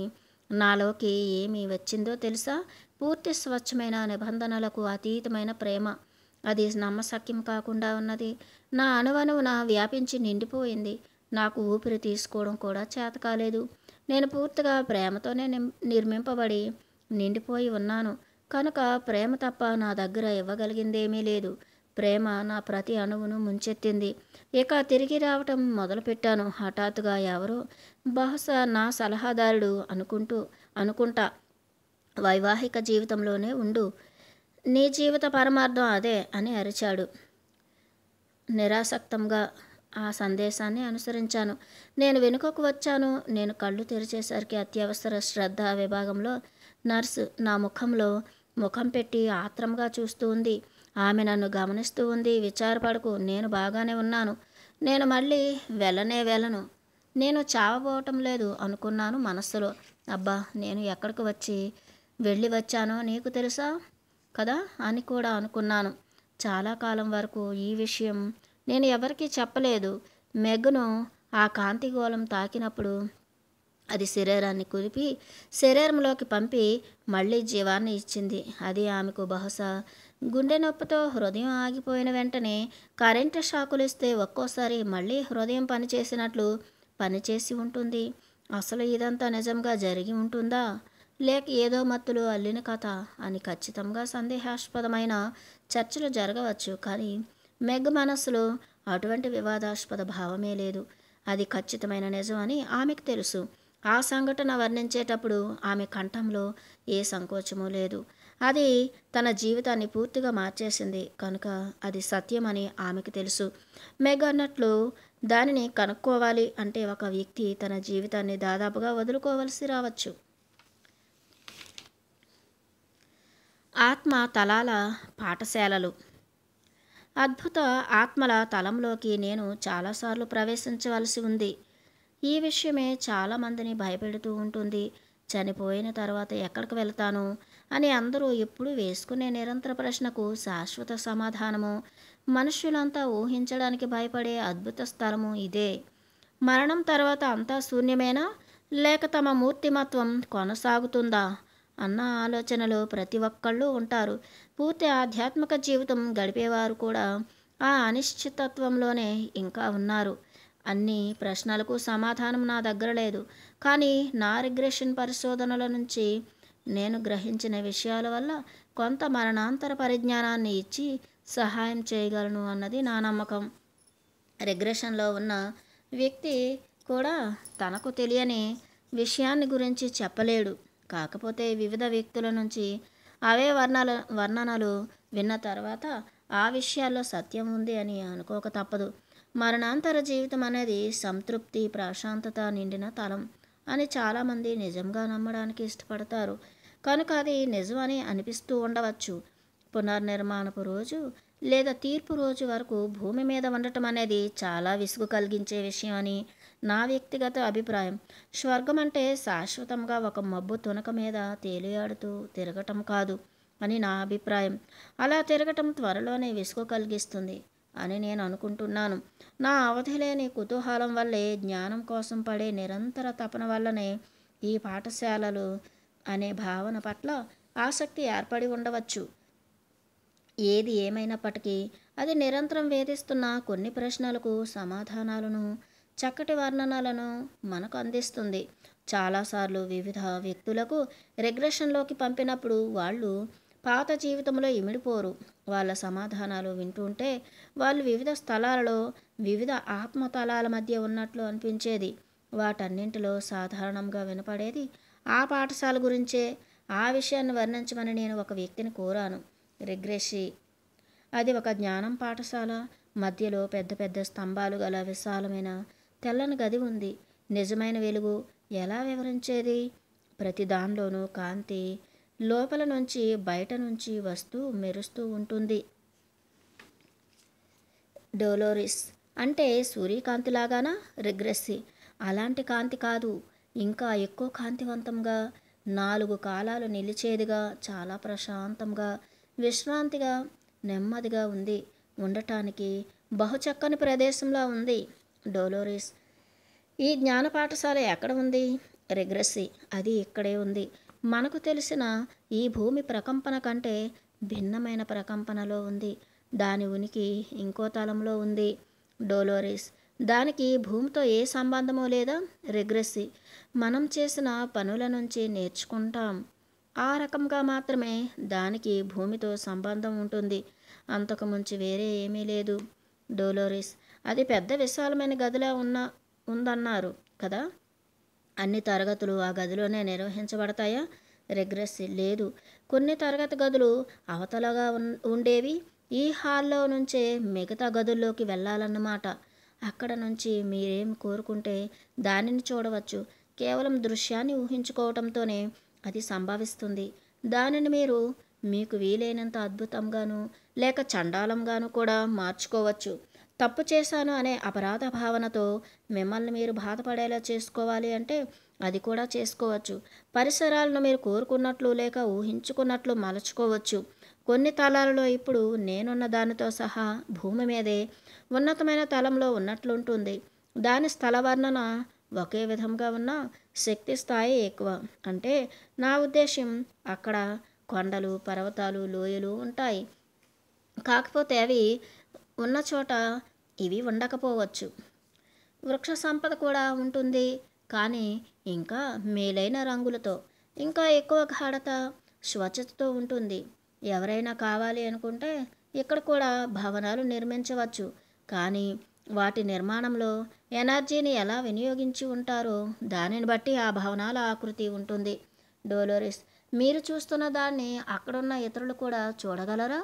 నాలోకి ఏమి వచ్చిందో తెలుసా పూర్తి స్వచ్ఛమైన నిబంధనలకు అతీతమైన ప్రేమ అది నమ్మసక్యం కాకుండా ఉన్నది నా అణువణువున వ్యాపించి నిండిపోయింది నాకు ఊపిరి తీసుకోవడం కూడా చేత కాలేదు నేను పూర్తిగా ప్రేమతోనే నిర్మింపబడి నిండిపోయి ఉన్నాను కనుక ప్రేమ తప్ప నా దగ్గర ఇవ్వగలిగిందేమీ లేదు ప్రేమ నా ప్రతి అణువును ముంచెత్తింది ఇక తిరిగి రావటం మొదలుపెట్టాను హఠాత్తుగా ఎవరో బహుశా నా సలహాదారుడు అనుకుంటూ అనుకుంటా వైవాహిక జీవితంలోనే ఉండు నీ జీవిత పరమార్థం అదే అని అరిచాడు నిరాసక్తంగా ఆ సందేశాన్ని అనుసరించాను నేను వెనుకకు వచ్చాను నేను కళ్ళు తెరిచేసరికి అత్యవసర శ్రద్ధ విభాగంలో నర్సు నా ముఖంలో ముఖం పెట్టి ఆత్రంగా చూస్తూ ఉంది ఆమె నన్ను గమనిస్తూ ఉంది విచారపడకు నేను బాగానే ఉన్నాను నేను మళ్ళీ వెళ్ళనే వెళ్ళను నేను చావబోవటం లేదు అనుకున్నాను మనస్సులో అబ్బా నేను ఎక్కడికి వచ్చి వెళ్ళి వచ్చానో నీకు తెలుసా కదా అని కూడా అనుకున్నాను చాలా కాలం వరకు ఈ విషయం నేను ఎవరికీ చెప్పలేదు మెగ్ను ఆ కాంతిగోళం తాకినప్పుడు అది శరీరాన్ని కురిపి శరీరంలోకి పంపి మళ్ళీ జీవాన్ని ఇచ్చింది అది ఆమెకు బహుశా గుండె నొప్పితో హృదయం ఆగిపోయిన వెంటనే కరెంటు షాకులు ఇస్తే ఒక్కోసారి మళ్ళీ హృదయం పనిచేసినట్లు పనిచేసి ఉంటుంది అసలు ఇదంతా నిజంగా జరిగి ఉంటుందా లేక ఏదో మత్తులు అల్లిన కథ అని ఖచ్చితంగా సందేహాస్పదమైన చర్చలు జరగవచ్చు కానీ మెగ్ మనస్సులో అటువంటి వివాదాస్పద భావమే లేదు అది ఖచ్చితమైన నిజం అని ఆమెకు తెలుసు ఆ సంఘటన వర్ణించేటప్పుడు ఆమె కంఠంలో ఏ సంకోచమూ లేదు అది తన జీవితాన్ని పూర్తిగా మార్చేసింది కనుక అది సత్యం అని ఆమెకు తెలుసు మెగ్ అన్నట్లు దానిని కనుక్కోవాలి అంటే ఒక వ్యక్తి తన జీవితాన్ని దాదాపుగా వదులుకోవలసి రావచ్చు ఆత్మ తలాల పాఠశాలలు అద్భుత ఆత్మల తలంలోకి నేను చాలాసార్లు ప్రవేశించవలసి ఉంది ఈ విషయమే చాలామందిని భయపెడుతూ ఉంటుంది చనిపోయిన తర్వాత ఎక్కడికి వెళ్తాను అని అందరూ ఎప్పుడూ వేసుకునే నిరంతర ప్రశ్నకు శాశ్వత సమాధానము మనుష్యులంతా ఊహించడానికి భయపడే అద్భుత స్థలము ఇదే మరణం తర్వాత అంతా శూన్యమేనా లేక తమ మూర్తిమత్వం కొనసాగుతుందా అన్న ఆలోచనలో ప్రతి ఒక్కళ్ళు ఉంటారు పూర్తి ఆధ్యాత్మిక జీవితం గడిపేవారు కూడా ఆ అనిశ్చితత్వంలోనే ఇంకా ఉన్నారు అన్ని ప్రశ్నలకు సమాధానం నా దగ్గర లేదు కానీ నా రిగ్రెషన్ పరిశోధనల నుంచి నేను గ్రహించిన విషయాల వల్ల కొంత మరణాంతర పరిజ్ఞానాన్ని ఇచ్చి సహాయం చేయగలను అన్నది నా నమ్మకం రిగ్రెషన్లో ఉన్న వ్యక్తి కూడా తనకు తెలియని విషయాన్ని గురించి చెప్పలేడు కాకపోతే వివిధ వ్యక్తుల నుంచి అవే వర్ణాల వర్ణనలు విన్న తర్వాత ఆ విషయాల్లో సత్యం ఉంది అని అనుకోక తప్పదు మరణాంతర జీవితం అనేది సంతృప్తి ప్రశాంతత నిండిన తలం అని చాలామంది నిజంగా నమ్మడానికి ఇష్టపడతారు కనుక అది నిజమని అనిపిస్తూ ఉండవచ్చు పునర్నిర్మాణపు రోజు లేదా తీర్పు రోజు వరకు భూమి మీద ఉండటం అనేది చాలా విసుగు కలిగించే విషయం అని నా వ్యక్తిగత అభిప్రాయం స్వర్గం అంటే శాశ్వతంగా ఒక మబ్బు తునక మీద తేలియాడుతూ తిరగటం కాదు అని నా అభిప్రాయం అలా తిరగటం త్వరలోనే విసుగు కలిగిస్తుంది అని నేను అనుకుంటున్నాను నా అవధి లేని కుతూహలం వల్లే జ్ఞానం కోసం పడే నిరంతర తపన వల్లనే ఈ పాఠశాలలు అనే భావన పట్ల ఆసక్తి ఏర్పడి ఉండవచ్చు ఏది ఏమైనప్పటికీ అది నిరంతరం వేధిస్తున్న కొన్ని ప్రశ్నలకు సమాధానాలను చక్కటి వర్ణనలను మనకు అందిస్తుంది చాలాసార్లు వివిధ వ్యక్తులకు రిగ్రెషన్లోకి పంపినప్పుడు వాళ్ళు పాత జీవితంలో ఇమిడిపోరు వాళ్ళ సమాధానాలు వింటుంటే వాళ్ళు వివిధ స్థలాలలో వివిధ ఆత్మతలాల మధ్య ఉన్నట్లు అనిపించేది వాటన్నింటిలో సాధారణంగా వినపడేది ఆ పాఠశాల గురించే ఆ విషయాన్ని వర్ణించమని నేను ఒక వ్యక్తిని కోరాను రిగ్రెషి అది ఒక జ్ఞానం పాఠశాల మధ్యలో పెద్ద పెద్ద స్తంభాలు గల విశాలమైన తెల్లని గది ఉంది నిజమైన వెలుగు ఎలా వివరించేది ప్రతి దానిలోనూ కాంతి లోపల నుంచి బయట నుంచి వస్తూ మెరుస్తూ ఉంటుంది డోలోరిస్ అంటే సూర్యకాంతిలాగానా రిగ్రెస్సి అలాంటి కాంతి కాదు ఇంకా ఎక్కువ కాంతివంతంగా నాలుగు కాలాలు నిలిచేదిగా చాలా ప్రశాంతంగా విశ్రాంతిగా నెమ్మదిగా ఉంది ఉండటానికి బహుచక్కని ప్రదేశంలో ఉంది డోలోరిస్ ఈ జ్ఞాన పాఠశాల ఎక్కడ ఉంది రిగ్రెస్సి అది ఇక్కడే ఉంది మనకు తెలిసిన ఈ భూమి ప్రకంపన కంటే భిన్నమైన ప్రకంపనలో ఉంది దాని ఉనికి ఇంకో తలంలో ఉంది డోలోరిస్ దానికి భూమితో ఏ సంబంధమో లేదా రిగ్రెస్సి మనం చేసిన పనుల నుంచి నేర్చుకుంటాం ఆ రకంగా మాత్రమే దానికి భూమితో సంబంధం ఉంటుంది అంతకుముంచి వేరే ఏమీ లేదు డోలోరిస్ అది పెద్ద విశాలమైన గదిలా ఉన్న ఉందన్నారు కదా అన్ని తరగతులు ఆ గదిలోనే నిర్వహించబడతాయా రిగ్రెస్ లేదు కొన్ని తరగతి గదులు అవతలగా ఉండేవి ఈ హాల్లో నుంచే మిగతా గదుల్లోకి వెళ్ళాలన్నమాట అక్కడ నుంచి మీరేం కోరుకుంటే దానిని చూడవచ్చు కేవలం దృశ్యాన్ని ఊహించుకోవటంతోనే అది సంభవిస్తుంది దానిని మీరు మీకు వీలైనంత అద్భుతంగాను లేక చండాలంగాను కూడా మార్చుకోవచ్చు తప్పు చేశాను అనే అపరాధ భావనతో మిమ్మల్ని మీరు బాధపడేలా చేసుకోవాలి అంటే అది కూడా చేసుకోవచ్చు పరిసరాలను మీరు కోరుకున్నట్లు లేక ఊహించుకున్నట్లు మలచుకోవచ్చు కొన్ని తలాలలో ఇప్పుడు నేనున్న దానితో సహా భూమి మీదే ఉన్నతమైన తలంలో ఉన్నట్లుంటుంది దాని స్థల వర్ణన ఒకే విధంగా ఉన్న శక్తి స్థాయి ఎక్కువ అంటే నా ఉద్దేశ్యం అక్కడ కొండలు పర్వతాలు లోయలు ఉంటాయి కాకపోతే అవి ఉన్న చోట ఇవి ఉండకపోవచ్చు వృక్ష సంపద కూడా ఉంటుంది కానీ ఇంకా మేలైన రంగులతో ఇంకా ఎక్కువ గాఢత స్వచ్ఛతతో ఉంటుంది ఎవరైనా కావాలి అనుకుంటే ఇక్కడ కూడా భవనాలు నిర్మించవచ్చు కానీ వాటి నిర్మాణంలో ఎనర్జీని ఎలా వినియోగించి ఉంటారో దానిని బట్టి ఆ భవనాల ఆకృతి ఉంటుంది డోలోరిస్ మీరు చూస్తున్న దాన్ని అక్కడున్న ఇతరులు కూడా చూడగలరా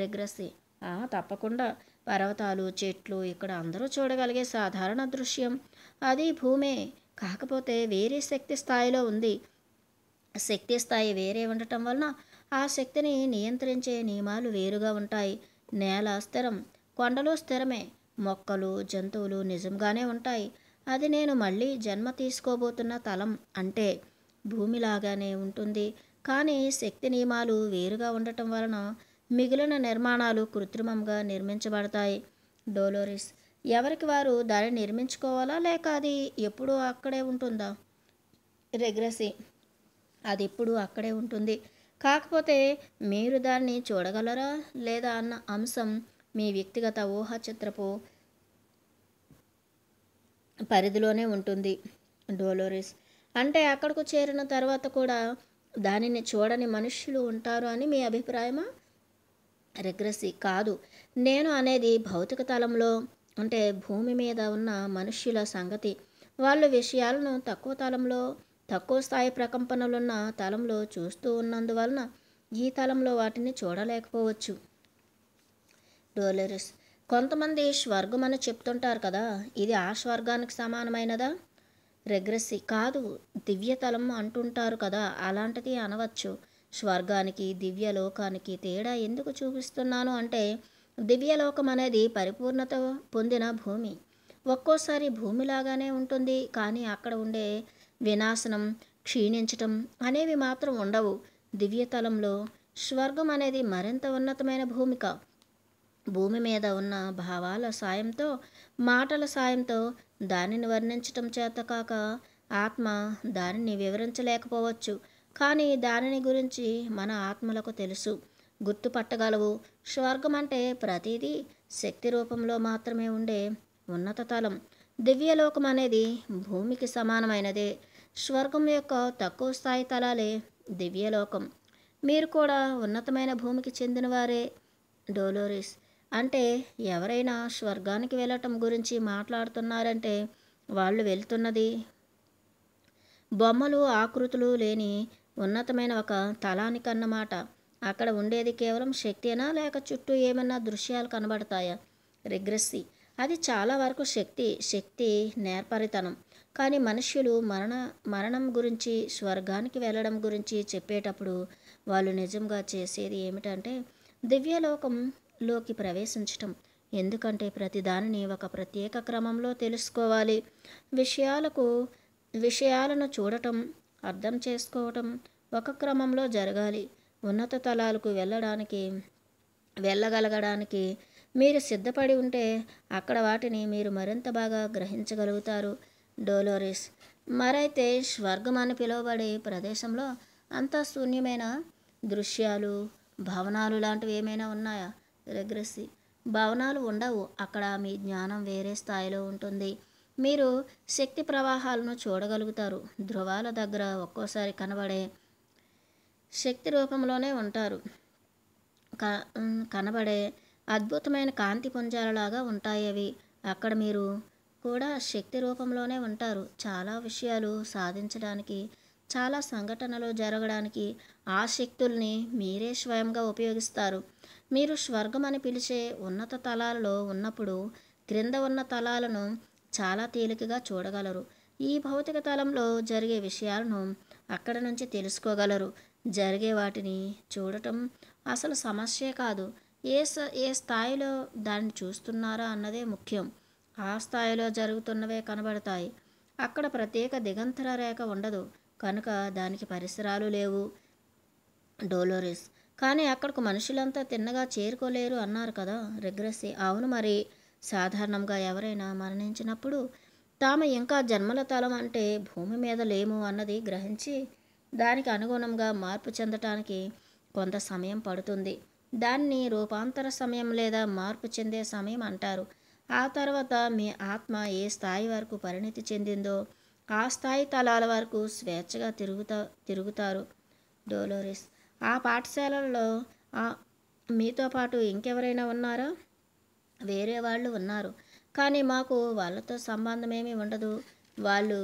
రిగ్రసి తప్పకుండా పర్వతాలు చెట్లు ఇక్కడ అందరూ చూడగలిగే సాధారణ దృశ్యం అది భూమే కాకపోతే వేరే శక్తి స్థాయిలో ఉంది శక్తి స్థాయి వేరే ఉండటం వలన ఆ శక్తిని నియంత్రించే నియమాలు వేరుగా ఉంటాయి నేల స్థిరం కొండలు స్థిరమే మొక్కలు జంతువులు నిజంగానే ఉంటాయి అది నేను మళ్ళీ జన్మ తీసుకోబోతున్న తలం అంటే భూమిలాగానే ఉంటుంది కానీ శక్తి నియమాలు వేరుగా ఉండటం వలన మిగిలిన నిర్మాణాలు కృత్రిమంగా నిర్మించబడతాయి డోలోరిస్ ఎవరికి వారు దాన్ని నిర్మించుకోవాలా లేక అది ఎప్పుడూ అక్కడే ఉంటుందా రెగ్రసీ అది ఎప్పుడు అక్కడే ఉంటుంది కాకపోతే మీరు దాన్ని చూడగలరా లేదా అన్న అంశం మీ వ్యక్తిగత ఊహాచిత్రపు పరిధిలోనే ఉంటుంది డోలోరిస్ అంటే అక్కడకు చేరిన తర్వాత కూడా దానిని చూడని మనుషులు ఉంటారు అని మీ అభిప్రాయమా రిగ్రెసి కాదు నేను అనేది భౌతిక తలంలో అంటే భూమి మీద ఉన్న మనుష్యుల సంగతి వాళ్ళు విషయాలను తక్కువ తలంలో తక్కువ స్థాయి ప్రకంపనలున్న తలంలో చూస్తూ ఉన్నందువలన ఈ తలంలో వాటిని చూడలేకపోవచ్చు డోలెరస్ కొంతమంది స్వర్గం అని చెప్తుంటారు కదా ఇది ఆ స్వర్గానికి సమానమైనదా రెగ్రెస్సి కాదు దివ్యతలం అంటుంటారు కదా అలాంటిది అనవచ్చు స్వర్గానికి దివ్యలోకానికి తేడా ఎందుకు చూపిస్తున్నాను అంటే దివ్యలోకం అనేది పరిపూర్ణత పొందిన భూమి ఒక్కోసారి భూమిలాగానే ఉంటుంది కానీ అక్కడ ఉండే వినాశనం క్షీణించటం అనేవి మాత్రం ఉండవు దివ్యతలంలో స్వర్గం అనేది మరింత ఉన్నతమైన భూమిక భూమి మీద ఉన్న భావాల సాయంతో మాటల సాయంతో దానిని వర్ణించటం చేత కాక ఆత్మ దానిని వివరించలేకపోవచ్చు కానీ దానిని గురించి మన ఆత్మలకు తెలుసు గుర్తుపట్టగలవు స్వర్గం అంటే ప్రతిదీ శక్తి రూపంలో మాత్రమే ఉండే ఉన్నత తలం దివ్యలోకం అనేది భూమికి సమానమైనదే స్వర్గం యొక్క తక్కువ స్థాయి తలాలే దివ్యలోకం మీరు కూడా ఉన్నతమైన భూమికి చెందినవారే డోలోరిస్ అంటే ఎవరైనా స్వర్గానికి వెళ్ళటం గురించి మాట్లాడుతున్నారంటే వాళ్ళు వెళ్తున్నది బొమ్మలు ఆకృతులు లేని ఉన్నతమైన ఒక తలానికి అన్నమాట అక్కడ ఉండేది కేవలం శక్తినా లేక చుట్టూ ఏమన్నా దృశ్యాలు కనబడతాయా రిగ్రెస్సీ అది చాలా వరకు శక్తి శక్తి నేర్పరితనం కానీ మనుష్యులు మరణ మరణం గురించి స్వర్గానికి వెళ్ళడం గురించి చెప్పేటప్పుడు వాళ్ళు నిజంగా చేసేది ఏమిటంటే దివ్యలోకం లోకి ప్రవేశించటం ఎందుకంటే ప్రతిదానిని ఒక ప్రత్యేక క్రమంలో తెలుసుకోవాలి విషయాలకు విషయాలను చూడటం అర్థం చేసుకోవటం ఒక క్రమంలో జరగాలి ఉన్నత తలాలకు వెళ్ళడానికి వెళ్ళగలగడానికి మీరు సిద్ధపడి ఉంటే అక్కడ వాటిని మీరు మరింత బాగా గ్రహించగలుగుతారు డోలోరిస్ మరైతే స్వర్గం అని పిలువబడే ప్రదేశంలో అంత శూన్యమైన దృశ్యాలు భవనాలు లాంటివి ఏమైనా ఉన్నాయా రెగ్రెసి భవనాలు ఉండవు అక్కడ మీ జ్ఞానం వేరే స్థాయిలో ఉంటుంది మీరు శక్తి ప్రవాహాలను చూడగలుగుతారు ధ్రువాల దగ్గర ఒక్కోసారి కనబడే శక్తి రూపంలోనే ఉంటారు కనబడే అద్భుతమైన కాంతి పుంజాలలాగా ఉంటాయి అవి అక్కడ మీరు కూడా శక్తి రూపంలోనే ఉంటారు చాలా విషయాలు సాధించడానికి చాలా సంఘటనలు జరగడానికి ఆ శక్తుల్ని మీరే స్వయంగా ఉపయోగిస్తారు మీరు స్వర్గం అని పిలిచే ఉన్నత తలాలలో ఉన్నప్పుడు క్రింద ఉన్న తలాలను చాలా తేలికగా చూడగలరు ఈ భౌతిక తలంలో జరిగే విషయాలను అక్కడ నుంచి తెలుసుకోగలరు జరిగే వాటిని చూడటం అసలు సమస్యే కాదు ఏ ఏ స్థాయిలో దాన్ని చూస్తున్నారా అన్నదే ముఖ్యం ఆ స్థాయిలో జరుగుతున్నవే కనబడతాయి అక్కడ ప్రత్యేక దిగంతర రేఖ ఉండదు కనుక దానికి పరిసరాలు లేవు డోలోరిస్ కానీ అక్కడికి మనుషులంతా తిన్నగా చేరుకోలేరు అన్నారు కదా రిగ్రెస్సి అవును మరి సాధారణంగా ఎవరైనా మరణించినప్పుడు తాము ఇంకా జన్మల తలం అంటే భూమి మీద లేము అన్నది గ్రహించి దానికి అనుగుణంగా మార్పు చెందటానికి కొంత సమయం పడుతుంది దాన్ని రూపాంతర సమయం లేదా మార్పు చెందే సమయం అంటారు ఆ తర్వాత మీ ఆత్మ ఏ స్థాయి వరకు పరిణితి చెందిందో ఆ స్థాయి తలాల వరకు స్వేచ్ఛగా తిరుగుతా తిరుగుతారు డోలోరిస్ ఆ పాఠశాలల్లో మీతో పాటు ఇంకెవరైనా ఉన్నారా వేరే వాళ్ళు ఉన్నారు కానీ మాకు వాళ్ళతో సంబంధమేమీ ఉండదు వాళ్ళు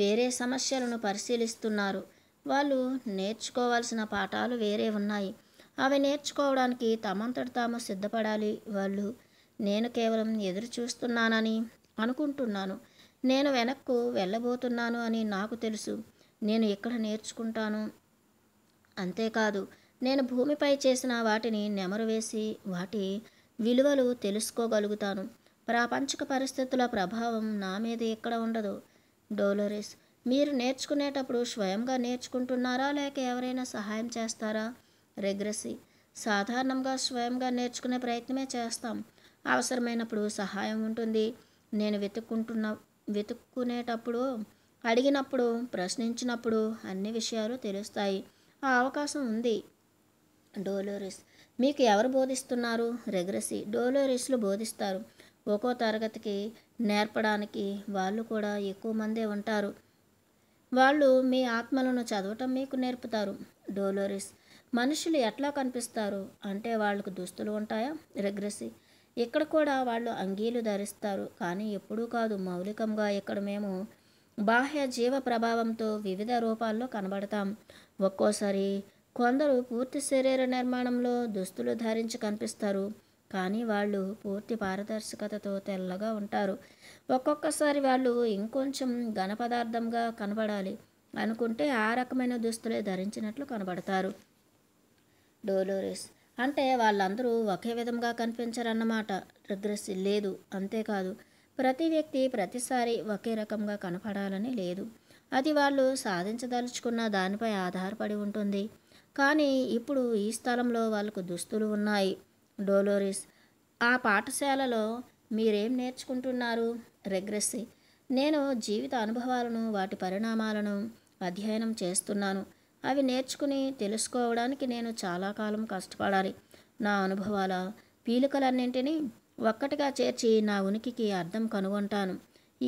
వేరే సమస్యలను పరిశీలిస్తున్నారు వాళ్ళు నేర్చుకోవాల్సిన పాఠాలు వేరే ఉన్నాయి అవి నేర్చుకోవడానికి తమంతట తాము సిద్ధపడాలి వాళ్ళు నేను కేవలం ఎదురు చూస్తున్నానని అనుకుంటున్నాను నేను వెనక్కు వెళ్ళబోతున్నాను అని నాకు తెలుసు నేను ఇక్కడ నేర్చుకుంటాను అంతేకాదు నేను భూమిపై చేసిన వాటిని నెమరు వేసి వాటి విలువలు తెలుసుకోగలుగుతాను ప్రాపంచిక పరిస్థితుల ప్రభావం నా మీద ఇక్కడ ఉండదు డోలోరిస్ మీరు నేర్చుకునేటప్పుడు స్వయంగా నేర్చుకుంటున్నారా లేక ఎవరైనా సహాయం చేస్తారా రెగ్రెసి సాధారణంగా స్వయంగా నేర్చుకునే ప్రయత్నమే చేస్తాం అవసరమైనప్పుడు సహాయం ఉంటుంది నేను వెతుక్కుంటున్న వెతుక్కునేటప్పుడు అడిగినప్పుడు ప్రశ్నించినప్పుడు అన్ని విషయాలు తెలుస్తాయి ఆ అవకాశం ఉంది డోలోరిస్ మీకు ఎవరు బోధిస్తున్నారు రెగ్రసి డోలోరిస్లు బోధిస్తారు ఒక్కో తరగతికి నేర్పడానికి వాళ్ళు కూడా ఎక్కువ మందే ఉంటారు వాళ్ళు మీ ఆత్మలను చదవటం మీకు నేర్పుతారు డోలోరిస్ మనుషులు ఎట్లా కనిపిస్తారు అంటే వాళ్ళకు దుస్తులు ఉంటాయా రెగ్రసి ఇక్కడ కూడా వాళ్ళు అంగీలు ధరిస్తారు కానీ ఎప్పుడూ కాదు మౌలికంగా ఇక్కడ మేము బాహ్య జీవ ప్రభావంతో వివిధ రూపాల్లో కనబడతాం ఒక్కోసారి కొందరు పూర్తి శరీర నిర్మాణంలో దుస్తులు ధరించి కనిపిస్తారు కానీ వాళ్ళు పూర్తి పారదర్శకతతో తెల్లగా ఉంటారు ఒక్కొక్కసారి వాళ్ళు ఇంకొంచెం ఘన పదార్థంగా కనబడాలి అనుకుంటే ఆ రకమైన దుస్తులే ధరించినట్లు కనబడతారు డోలోరిస్ అంటే వాళ్ళందరూ ఒకే విధంగా కనిపించరన్నమాట రిగ్రెస్ లేదు అంతేకాదు ప్రతి వ్యక్తి ప్రతిసారి ఒకే రకంగా కనపడాలని లేదు అది వాళ్ళు సాధించదలుచుకున్న దానిపై ఆధారపడి ఉంటుంది కానీ ఇప్పుడు ఈ స్థలంలో వాళ్ళకు దుస్తులు ఉన్నాయి డోలోరిస్ ఆ పాఠశాలలో మీరేం నేర్చుకుంటున్నారు రెగ్రెస్సి నేను జీవిత అనుభవాలను వాటి పరిణామాలను అధ్యయనం చేస్తున్నాను అవి నేర్చుకుని తెలుసుకోవడానికి నేను చాలా కాలం కష్టపడాలి నా అనుభవాల పీలికలన్నింటినీ ఒక్కటిగా చేర్చి నా ఉనికికి అర్థం కనుగొంటాను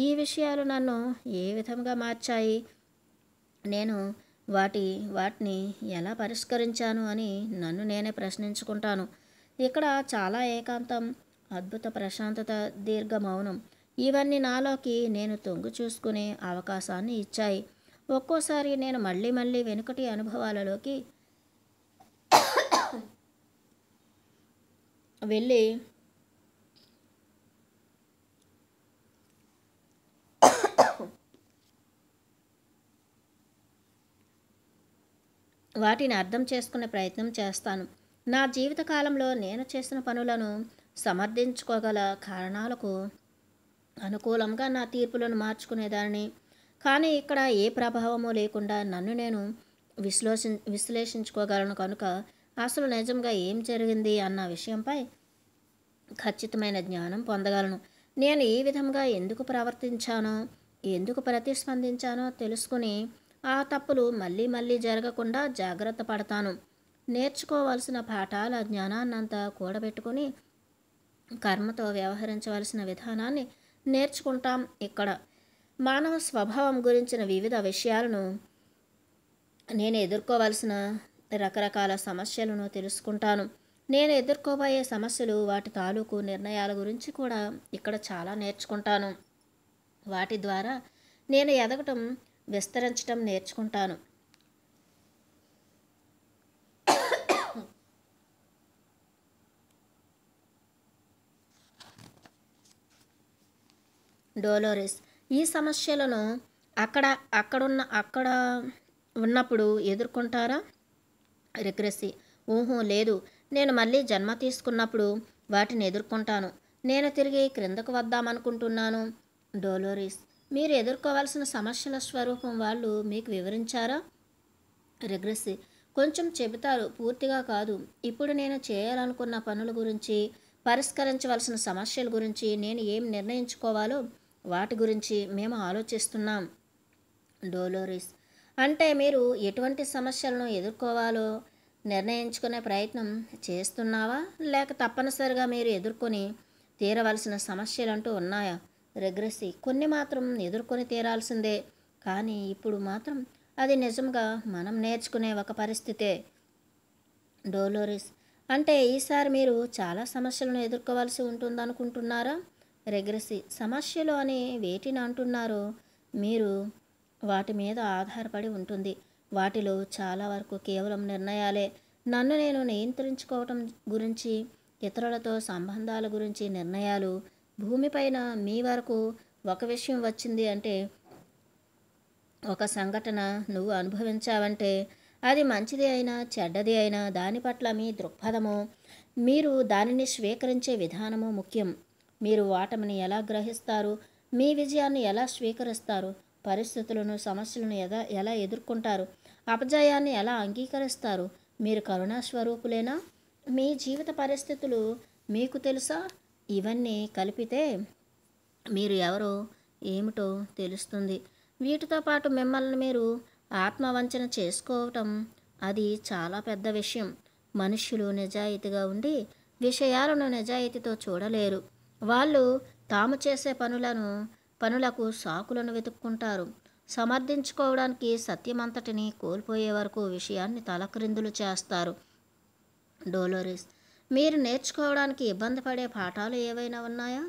ఈ విషయాలు నన్ను ఏ విధంగా మార్చాయి నేను వాటి వాటిని ఎలా పరిష్కరించాను అని నన్ను నేనే ప్రశ్నించుకుంటాను ఇక్కడ చాలా ఏకాంతం అద్భుత ప్రశాంతత దీర్ఘ మౌనం ఇవన్నీ నాలోకి నేను తొంగు చూసుకునే అవకాశాన్ని ఇచ్చాయి ఒక్కోసారి నేను మళ్ళీ మళ్ళీ వెనుకటి అనుభవాలలోకి వెళ్ళి వాటిని అర్థం చేసుకునే ప్రయత్నం చేస్తాను నా జీవితకాలంలో నేను చేసిన పనులను సమర్థించుకోగల కారణాలకు అనుకూలంగా నా తీర్పులను మార్చుకునేదాన్ని కానీ ఇక్కడ ఏ ప్రభావము లేకుండా నన్ను నేను విశ్లేషి విశ్లేషించుకోగలను కనుక అసలు నిజంగా ఏం జరిగింది అన్న విషయంపై ఖచ్చితమైన జ్ఞానం పొందగలను నేను ఈ విధంగా ఎందుకు ప్రవర్తించానో ఎందుకు ప్రతిస్పందించానో తెలుసుకుని ఆ తప్పులు మళ్ళీ మళ్ళీ జరగకుండా జాగ్రత్త పడతాను నేర్చుకోవాల్సిన పాఠాల జ్ఞానాన్నంతా కూడబెట్టుకుని కర్మతో వ్యవహరించవలసిన విధానాన్ని నేర్చుకుంటాం ఇక్కడ మానవ స్వభావం గురించిన వివిధ విషయాలను నేను ఎదుర్కోవాల్సిన రకరకాల సమస్యలను తెలుసుకుంటాను నేను ఎదుర్కోబోయే సమస్యలు వాటి తాలూకు నిర్ణయాల గురించి కూడా ఇక్కడ చాలా నేర్చుకుంటాను వాటి ద్వారా నేను ఎదగటం విస్తరించడం నేర్చుకుంటాను డోలోరిస్ ఈ సమస్యలను అక్కడ అక్కడున్న అక్కడ ఉన్నప్పుడు ఎదుర్కొంటారా రిగ్రెసి ఊహో లేదు నేను మళ్ళీ జన్మ తీసుకున్నప్పుడు వాటిని ఎదుర్కొంటాను నేను తిరిగి క్రిందకు వద్దామనుకుంటున్నాను డోలోరిస్ మీరు ఎదుర్కోవాల్సిన సమస్యల స్వరూపం వాళ్ళు మీకు వివరించారా రిగ్రెసి కొంచెం చెబుతారు పూర్తిగా కాదు ఇప్పుడు నేను చేయాలనుకున్న పనుల గురించి పరిష్కరించవలసిన సమస్యల గురించి నేను ఏం నిర్ణయించుకోవాలో వాటి గురించి మేము ఆలోచిస్తున్నాం డోలోరిస్ అంటే మీరు ఎటువంటి సమస్యలను ఎదుర్కోవాలో నిర్ణయించుకునే ప్రయత్నం చేస్తున్నావా లేక తప్పనిసరిగా మీరు ఎదుర్కొని తీరవలసిన సమస్యలు అంటూ ఉన్నాయా రెగ్రెసి కొన్ని మాత్రం ఎదుర్కొని తీరాల్సిందే కానీ ఇప్పుడు మాత్రం అది నిజంగా మనం నేర్చుకునే ఒక పరిస్థితే డోలోరిస్ అంటే ఈసారి మీరు చాలా సమస్యలను ఎదుర్కోవాల్సి ఉంటుందనుకుంటున్నారా రెగ్రెసి సమస్యలు అని వేటిని అంటున్నారో మీరు వాటి మీద ఆధారపడి ఉంటుంది వాటిలో చాలా వరకు కేవలం నిర్ణయాలే నన్ను నేను నియంత్రించుకోవటం గురించి ఇతరులతో సంబంధాల గురించి నిర్ణయాలు భూమిపైన మీ వరకు ఒక విషయం వచ్చింది అంటే ఒక సంఘటన నువ్వు అనుభవించావంటే అది మంచిది అయినా చెడ్డది అయినా దాని పట్ల మీ దృక్పథము మీరు దానిని స్వీకరించే విధానము ముఖ్యం మీరు వాటమిని ఎలా గ్రహిస్తారు మీ విజయాన్ని ఎలా స్వీకరిస్తారు పరిస్థితులను సమస్యలను ఎలా ఎలా ఎదుర్కొంటారు అపజయాన్ని ఎలా అంగీకరిస్తారు మీరు కరుణాస్వరూపులేనా మీ జీవిత పరిస్థితులు మీకు తెలుసా ఇవన్నీ కలిపితే మీరు ఎవరో ఏమిటో తెలుస్తుంది వీటితో పాటు మిమ్మల్ని మీరు ఆత్మవంచన చేసుకోవటం అది చాలా పెద్ద విషయం మనుష్యులు నిజాయితీగా ఉండి విషయాలను నిజాయితీతో చూడలేరు వాళ్ళు తాము చేసే పనులను పనులకు సాకులను వెతుక్కుంటారు సమర్థించుకోవడానికి సత్యమంతటిని కోల్పోయే వరకు విషయాన్ని తలక్రిందులు చేస్తారు డోలోరిస్ మీరు నేర్చుకోవడానికి ఇబ్బంది పడే పాఠాలు ఏవైనా ఉన్నాయా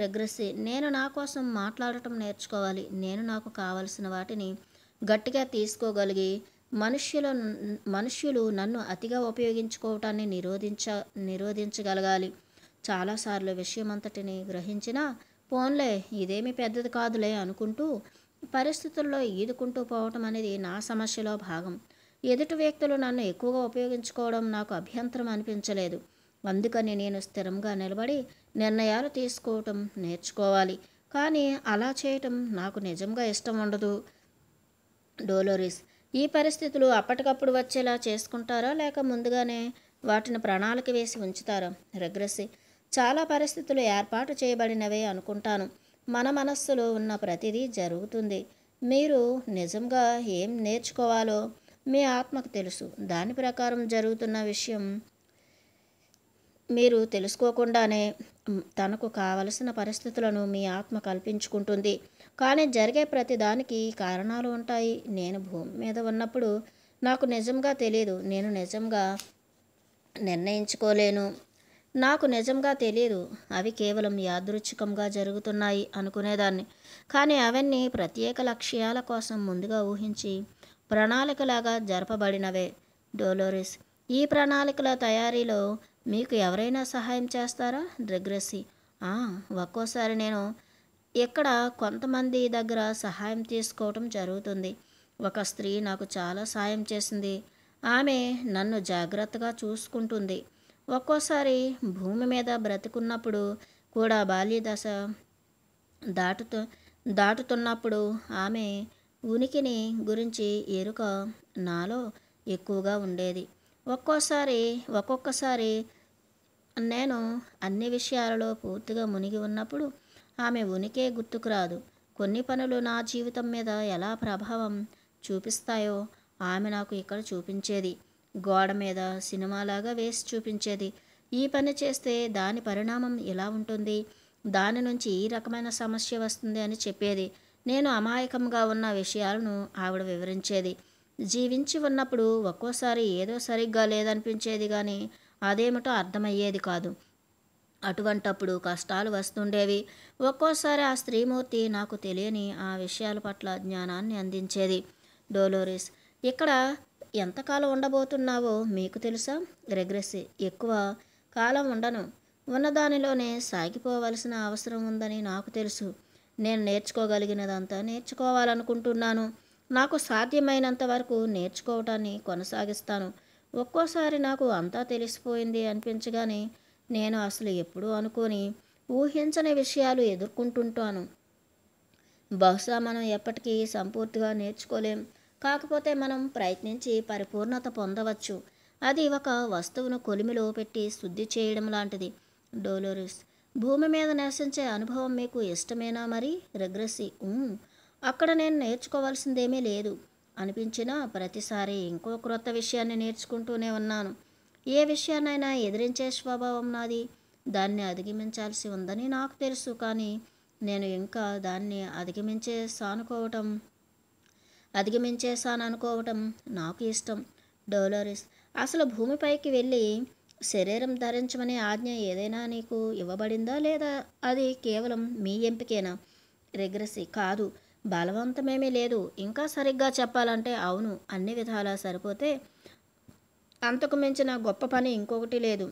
రెగ్రెసి నేను నా కోసం మాట్లాడటం నేర్చుకోవాలి నేను నాకు కావలసిన వాటిని గట్టిగా తీసుకోగలిగి మనుష్యుల మనుష్యులు నన్ను అతిగా ఉపయోగించుకోవటాన్ని నిరోధించ నిరోధించగలగాలి చాలాసార్లు విషయం అంతటిని గ్రహించినా పోన్లే ఇదేమి పెద్దది కాదులే అనుకుంటూ పరిస్థితుల్లో ఈదుకుంటూ పోవటం అనేది నా సమస్యలో భాగం ఎదుటి వ్యక్తులు నన్ను ఎక్కువగా ఉపయోగించుకోవడం నాకు అభ్యంతరం అనిపించలేదు అందుకని నేను స్థిరంగా నిలబడి నిర్ణయాలు తీసుకోవటం నేర్చుకోవాలి కానీ అలా చేయటం నాకు నిజంగా ఇష్టం ఉండదు డోలోరిస్ ఈ పరిస్థితులు అప్పటికప్పుడు వచ్చేలా చేసుకుంటారా లేక ముందుగానే వాటిని ప్రణాళిక వేసి ఉంచుతారా రెగ్రెసి చాలా పరిస్థితులు ఏర్పాటు చేయబడినవే అనుకుంటాను మన మనస్సులో ఉన్న ప్రతిదీ జరుగుతుంది మీరు నిజంగా ఏం నేర్చుకోవాలో మీ ఆత్మకు తెలుసు దాని ప్రకారం జరుగుతున్న విషయం మీరు తెలుసుకోకుండానే తనకు కావలసిన పరిస్థితులను మీ ఆత్మ కల్పించుకుంటుంది కానీ జరిగే ప్రతిదానికి కారణాలు ఉంటాయి నేను భూమి మీద ఉన్నప్పుడు నాకు నిజంగా తెలియదు నేను నిజంగా నిర్ణయించుకోలేను నాకు నిజంగా తెలియదు అవి కేవలం యాదృచ్ఛికంగా జరుగుతున్నాయి అనుకునేదాన్ని కానీ అవన్నీ ప్రత్యేక లక్ష్యాల కోసం ముందుగా ఊహించి ప్రణాళికలాగా జరపబడినవే డోలోరిస్ ఈ ప్రణాళికల తయారీలో మీకు ఎవరైనా సహాయం చేస్తారా రిగ్రెసి ఒక్కోసారి నేను ఇక్కడ కొంతమంది దగ్గర సహాయం తీసుకోవటం జరుగుతుంది ఒక స్త్రీ నాకు చాలా సాయం చేసింది ఆమె నన్ను జాగ్రత్తగా చూసుకుంటుంది ఒక్కోసారి భూమి మీద బ్రతుకున్నప్పుడు కూడా బాల్యదశ దాటుతూ దాటుతున్నప్పుడు ఆమె ఉనికిని గురించి ఎరుక నాలో ఎక్కువగా ఉండేది ఒక్కోసారి ఒక్కొక్కసారి నేను అన్ని విషయాలలో పూర్తిగా మునిగి ఉన్నప్పుడు ఆమె ఉనికే గుర్తుకురాదు కొన్ని పనులు నా జీవితం మీద ఎలా ప్రభావం చూపిస్తాయో ఆమె నాకు ఇక్కడ చూపించేది గోడ మీద సినిమాలాగా వేసి చూపించేది ఈ పని చేస్తే దాని పరిణామం ఎలా ఉంటుంది దాని నుంచి ఈ రకమైన సమస్య వస్తుంది అని చెప్పేది నేను అమాయకంగా ఉన్న విషయాలను ఆవిడ వివరించేది జీవించి ఉన్నప్పుడు ఒక్కోసారి ఏదో సరిగ్గా లేదనిపించేది కానీ అదేమిటో అర్థమయ్యేది కాదు అటువంటప్పుడు కష్టాలు వస్తుండేవి ఒక్కోసారి ఆ స్త్రీమూర్తి నాకు తెలియని ఆ విషయాల పట్ల జ్ఞానాన్ని అందించేది డోలోరిస్ ఇక్కడ ఎంతకాలం ఉండబోతున్నావో మీకు తెలుసా రెగ్రెసి ఎక్కువ కాలం ఉండను ఉన్నదానిలోనే సాగిపోవలసిన అవసరం ఉందని నాకు తెలుసు నేను నేర్చుకోగలిగినదంతా నేర్చుకోవాలనుకుంటున్నాను నాకు సాధ్యమైనంత వరకు నేర్చుకోవటాన్ని కొనసాగిస్తాను ఒక్కోసారి నాకు అంతా తెలిసిపోయింది అనిపించగానే నేను అసలు ఎప్పుడూ అనుకోని ఊహించని విషయాలు ఎదుర్కొంటుంటాను బహుశా మనం ఎప్పటికీ సంపూర్తిగా నేర్చుకోలేం కాకపోతే మనం ప్రయత్నించి పరిపూర్ణత పొందవచ్చు అది ఒక వస్తువును కొలిమిలో పెట్టి శుద్ధి చేయడం లాంటిది డోలోరిస్ భూమి మీద నివసించే అనుభవం మీకు ఇష్టమేనా మరి రెగ్రెసి అక్కడ నేను నేర్చుకోవాల్సిందేమీ లేదు అనిపించినా ప్రతిసారి ఇంకో క్రొత్త విషయాన్ని నేర్చుకుంటూనే ఉన్నాను ఏ విషయాన్నైనా ఎదిరించే స్వభావం నాది దాన్ని అధిగమించాల్సి ఉందని నాకు తెలుసు కానీ నేను ఇంకా దాన్ని అధిగమించే సానుకోవటం అధిగమించేసాననుకోవటం అనుకోవటం నాకు ఇష్టం డోలరిస్ అసలు భూమిపైకి వెళ్ళి శరీరం ధరించమనే ఆజ్ఞ ఏదైనా నీకు ఇవ్వబడిందా లేదా అది కేవలం మీ ఎంపికేనా రిగ్రసి కాదు బలవంతమేమీ లేదు ఇంకా సరిగ్గా చెప్పాలంటే అవును అన్ని విధాలా సరిపోతే అంతకు మించిన గొప్ప పని ఇంకొకటి లేదు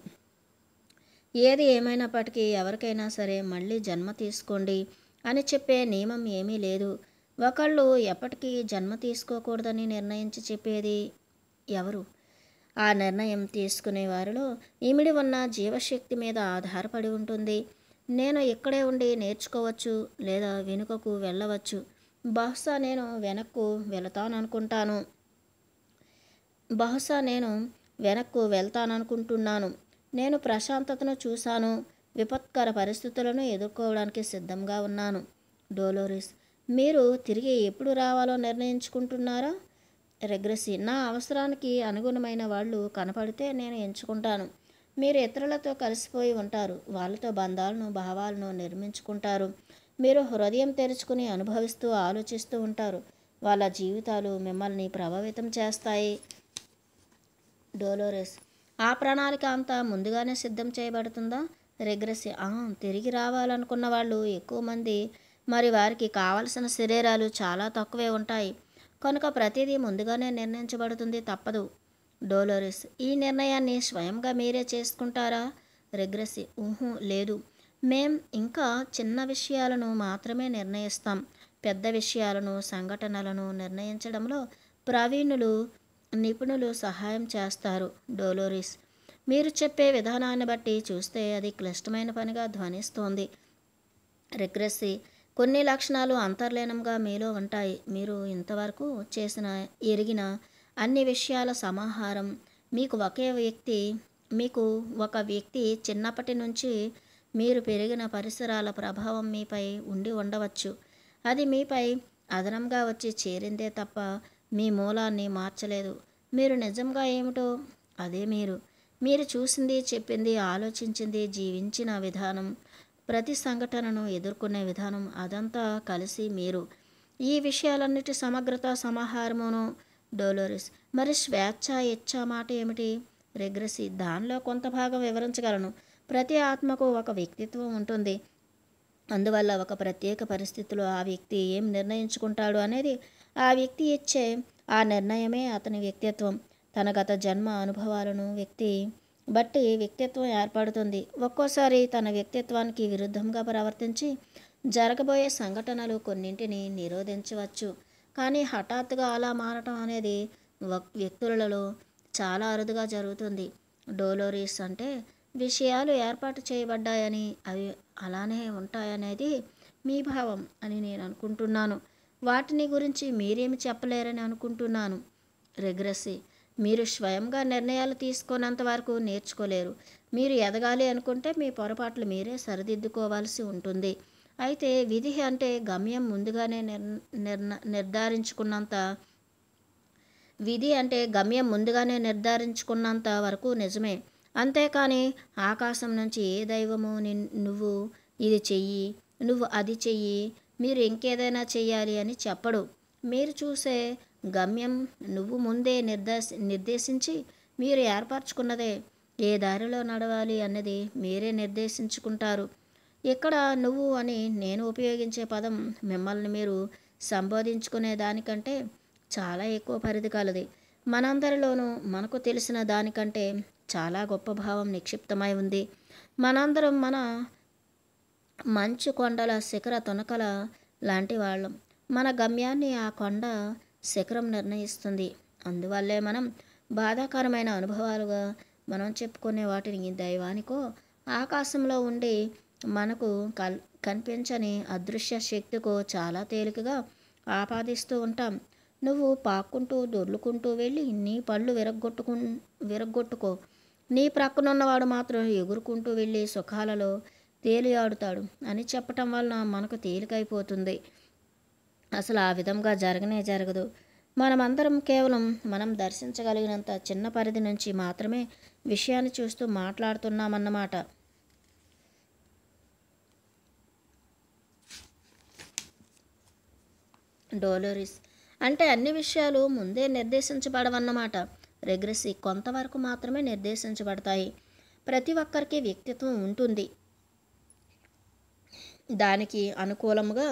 ఏది ఏమైనప్పటికీ ఎవరికైనా సరే మళ్ళీ జన్మ తీసుకోండి అని చెప్పే నియమం ఏమీ లేదు ఒకళ్ళు ఎప్పటికీ జన్మ తీసుకోకూడదని నిర్ణయించి చెప్పేది ఎవరు ఆ నిర్ణయం తీసుకునే వారిలో ఇమిడి ఉన్న జీవశక్తి మీద ఆధారపడి ఉంటుంది నేను ఇక్కడే ఉండి నేర్చుకోవచ్చు లేదా వెనుకకు వెళ్ళవచ్చు బహుశా నేను వెనక్కు అనుకుంటాను బహుశా నేను వెనక్కు వెళ్తాను అనుకుంటున్నాను నేను ప్రశాంతతను చూశాను విపత్కర పరిస్థితులను ఎదుర్కోవడానికి సిద్ధంగా ఉన్నాను డోలోరిస్ మీరు తిరిగి ఎప్పుడు రావాలో నిర్ణయించుకుంటున్నారా రెగ్రెసి నా అవసరానికి అనుగుణమైన వాళ్ళు కనపడితే నేను ఎంచుకుంటాను మీరు ఇతరులతో కలిసిపోయి ఉంటారు వాళ్ళతో బంధాలను భావాలను నిర్మించుకుంటారు మీరు హృదయం తెరుచుకుని అనుభవిస్తూ ఆలోచిస్తూ ఉంటారు వాళ్ళ జీవితాలు మిమ్మల్ని ప్రభావితం చేస్తాయి డోలోరెస్ ఆ ప్రణాళిక అంతా ముందుగానే సిద్ధం చేయబడుతుందా రిగ్రెసి తిరిగి రావాలనుకున్న వాళ్ళు ఎక్కువ మంది మరి వారికి కావలసిన శరీరాలు చాలా తక్కువే ఉంటాయి కనుక ప్రతిదీ ముందుగానే నిర్ణయించబడుతుంది తప్పదు డోలోరెస్ ఈ నిర్ణయాన్ని స్వయంగా మీరే చేసుకుంటారా రిగ్రెసి ఊహు లేదు మేం ఇంకా చిన్న విషయాలను మాత్రమే నిర్ణయిస్తాం పెద్ద విషయాలను సంఘటనలను నిర్ణయించడంలో ప్రవీణులు నిపుణులు సహాయం చేస్తారు డోలోరిస్ మీరు చెప్పే విధానాన్ని బట్టి చూస్తే అది క్లిష్టమైన పనిగా ధ్వనిస్తోంది రిగ్రెస్సి కొన్ని లక్షణాలు అంతర్లీనంగా మీలో ఉంటాయి మీరు ఇంతవరకు చేసిన ఎరిగిన అన్ని విషయాల సమాహారం మీకు ఒకే వ్యక్తి మీకు ఒక వ్యక్తి చిన్నప్పటి నుంచి మీరు పెరిగిన పరిసరాల ప్రభావం మీపై ఉండి ఉండవచ్చు అది మీపై అదనంగా వచ్చి చేరిందే తప్ప మీ మూలాన్ని మార్చలేదు మీరు నిజంగా ఏమిటో అదే మీరు మీరు చూసింది చెప్పింది ఆలోచించింది జీవించిన విధానం ప్రతి సంఘటనను ఎదుర్కొనే విధానం అదంతా కలిసి మీరు ఈ విషయాలన్నిటి సమగ్రత సమాహారమును డోలోరిస్ మరి స్వేచ్ఛ ఇచ్చా మాట ఏమిటి రెగ్రసి దానిలో కొంత భాగం వివరించగలను ప్రతి ఆత్మకు ఒక వ్యక్తిత్వం ఉంటుంది అందువల్ల ఒక ప్రత్యేక పరిస్థితిలో ఆ వ్యక్తి ఏం నిర్ణయించుకుంటాడు అనేది ఆ వ్యక్తి ఇచ్చే ఆ నిర్ణయమే అతని వ్యక్తిత్వం తన గత జన్మ అనుభవాలను వ్యక్తి బట్టి వ్యక్తిత్వం ఏర్పడుతుంది ఒక్కోసారి తన వ్యక్తిత్వానికి విరుద్ధంగా ప్రవర్తించి జరగబోయే సంఘటనలు కొన్నింటిని నిరోధించవచ్చు కానీ హఠాత్తుగా అలా మారటం అనేది వ్యక్తులలో చాలా అరుదుగా జరుగుతుంది డోలోరీస్ అంటే విషయాలు ఏర్పాటు చేయబడ్డాయని అవి అలానే ఉంటాయనేది మీ భావం అని నేను అనుకుంటున్నాను వాటిని గురించి మీరేమి చెప్పలేరని అనుకుంటున్నాను రెగ్రెసి మీరు స్వయంగా నిర్ణయాలు తీసుకున్నంత వరకు నేర్చుకోలేరు మీరు ఎదగాలి అనుకుంటే మీ పొరపాట్లు మీరే సరిదిద్దుకోవాల్సి ఉంటుంది అయితే విధి అంటే గమ్యం ముందుగానే నిర్ధారించుకున్నంత విధి అంటే గమ్యం ముందుగానే నిర్ధారించుకున్నంత వరకు నిజమే అంతేకాని ఆకాశం నుంచి ఏ దైవము నువ్వు ఇది చెయ్యి నువ్వు అది చెయ్యి మీరు ఇంకేదైనా చెయ్యాలి అని చెప్పడు మీరు చూసే గమ్యం నువ్వు ముందే నిర్దేశ నిర్దేశించి మీరు ఏర్పరచుకున్నదే ఏ దారిలో నడవాలి అన్నది మీరే నిర్దేశించుకుంటారు ఇక్కడ నువ్వు అని నేను ఉపయోగించే పదం మిమ్మల్ని మీరు సంబోధించుకునే దానికంటే చాలా ఎక్కువ పరిధి కలది మనందరిలోనూ మనకు తెలిసిన దానికంటే చాలా గొప్ప భావం నిక్షిప్తమై ఉంది మనందరం మన మంచు కొండల శిఖర తునకల లాంటి వాళ్ళం మన గమ్యాన్ని ఆ కొండ శిఖరం నిర్ణయిస్తుంది అందువల్లే మనం బాధాకరమైన అనుభవాలుగా మనం చెప్పుకునే వాటిని దైవానికో ఆకాశంలో ఉండి మనకు కల్ కనిపించని అదృశ్య శక్తికో చాలా తేలికగా ఆపాదిస్తూ ఉంటాం నువ్వు పాక్కుంటూ దొర్లుకుంటూ వెళ్ళి నీ పళ్ళు విరగ్గొట్టుకు విరగ్గొట్టుకో నీ ప్రక్కనున్నవాడు మాత్రం ఎగురుకుంటూ వెళ్ళి సుఖాలలో తేలియాడుతాడు అని చెప్పటం వలన మనకు తేలికైపోతుంది అసలు ఆ విధంగా జరగనే జరగదు మనమందరం కేవలం మనం దర్శించగలిగినంత చిన్న పరిధి నుంచి మాత్రమే విషయాన్ని చూస్తూ మాట్లాడుతున్నామన్నమాట డోలోరిస్ అంటే అన్ని విషయాలు ముందే నిర్దేశించబడవన్నమాట రెగ్రెసీ కొంతవరకు మాత్రమే నిర్దేశించబడతాయి ప్రతి ఒక్కరికి వ్యక్తిత్వం ఉంటుంది దానికి అనుకూలంగా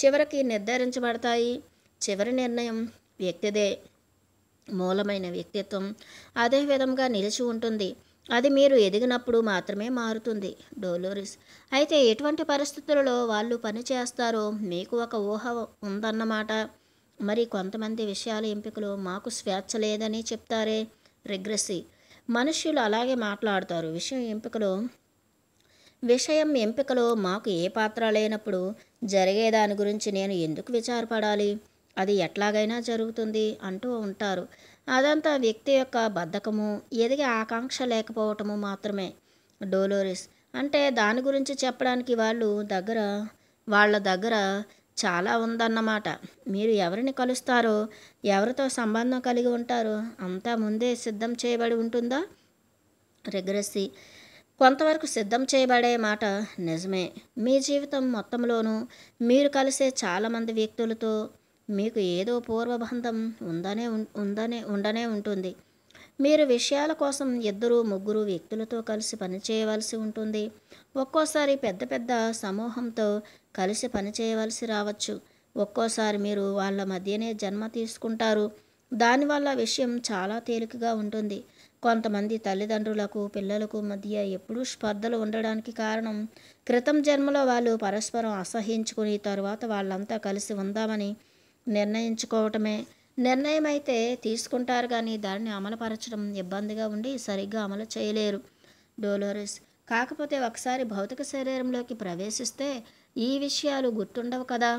చివరికి నిర్ధారించబడతాయి చివరి నిర్ణయం వ్యక్తిదే మూలమైన వ్యక్తిత్వం అదే విధంగా నిలిచి ఉంటుంది అది మీరు ఎదిగినప్పుడు మాత్రమే మారుతుంది డోలోరిస్ అయితే ఎటువంటి పరిస్థితులలో వాళ్ళు పని చేస్తారో మీకు ఒక ఊహ ఉందన్నమాట మరి కొంతమంది విషయాల ఎంపికలు మాకు స్వేచ్ఛ లేదని చెప్తారే రిగ్రెసి మనుష్యులు అలాగే మాట్లాడతారు విషయం ఎంపికలో విషయం ఎంపికలో మాకు ఏ పాత్ర లేనప్పుడు జరిగేదాని గురించి నేను ఎందుకు విచారపడాలి అది ఎట్లాగైనా జరుగుతుంది అంటూ ఉంటారు అదంతా వ్యక్తి యొక్క బద్ధకము ఎదిగే ఆకాంక్ష లేకపోవటము మాత్రమే డోలోరిస్ అంటే దాని గురించి చెప్పడానికి వాళ్ళు దగ్గర వాళ్ళ దగ్గర చాలా ఉందన్నమాట మీరు ఎవరిని కలుస్తారో ఎవరితో సంబంధం కలిగి ఉంటారో అంతా ముందే సిద్ధం చేయబడి ఉంటుందా రెగ్రెసి కొంతవరకు సిద్ధం చేయబడే మాట నిజమే మీ జీవితం మొత్తంలోనూ మీరు కలిసే చాలామంది వ్యక్తులతో మీకు ఏదో పూర్వబంధం ఉందనే ఉందనే ఉండనే ఉంటుంది మీరు విషయాల కోసం ఇద్దరు ముగ్గురు వ్యక్తులతో కలిసి పనిచేయవలసి ఉంటుంది ఒక్కోసారి పెద్ద పెద్ద సమూహంతో కలిసి పనిచేయవలసి రావచ్చు ఒక్కోసారి మీరు వాళ్ళ మధ్యనే జన్మ తీసుకుంటారు దానివల్ల విషయం చాలా తేలికగా ఉంటుంది కొంతమంది తల్లిదండ్రులకు పిల్లలకు మధ్య ఎప్పుడూ స్పర్ధలు ఉండడానికి కారణం క్రితం జన్మలో వాళ్ళు పరస్పరం అసహించుకుని తర్వాత వాళ్ళంతా కలిసి ఉందామని నిర్ణయించుకోవటమే నిర్ణయం అయితే తీసుకుంటారు కానీ దాన్ని అమలుపరచడం ఇబ్బందిగా ఉండి సరిగ్గా అమలు చేయలేరు డోలోరిస్ కాకపోతే ఒకసారి భౌతిక శరీరంలోకి ప్రవేశిస్తే ఈ విషయాలు గుర్తుండవు కదా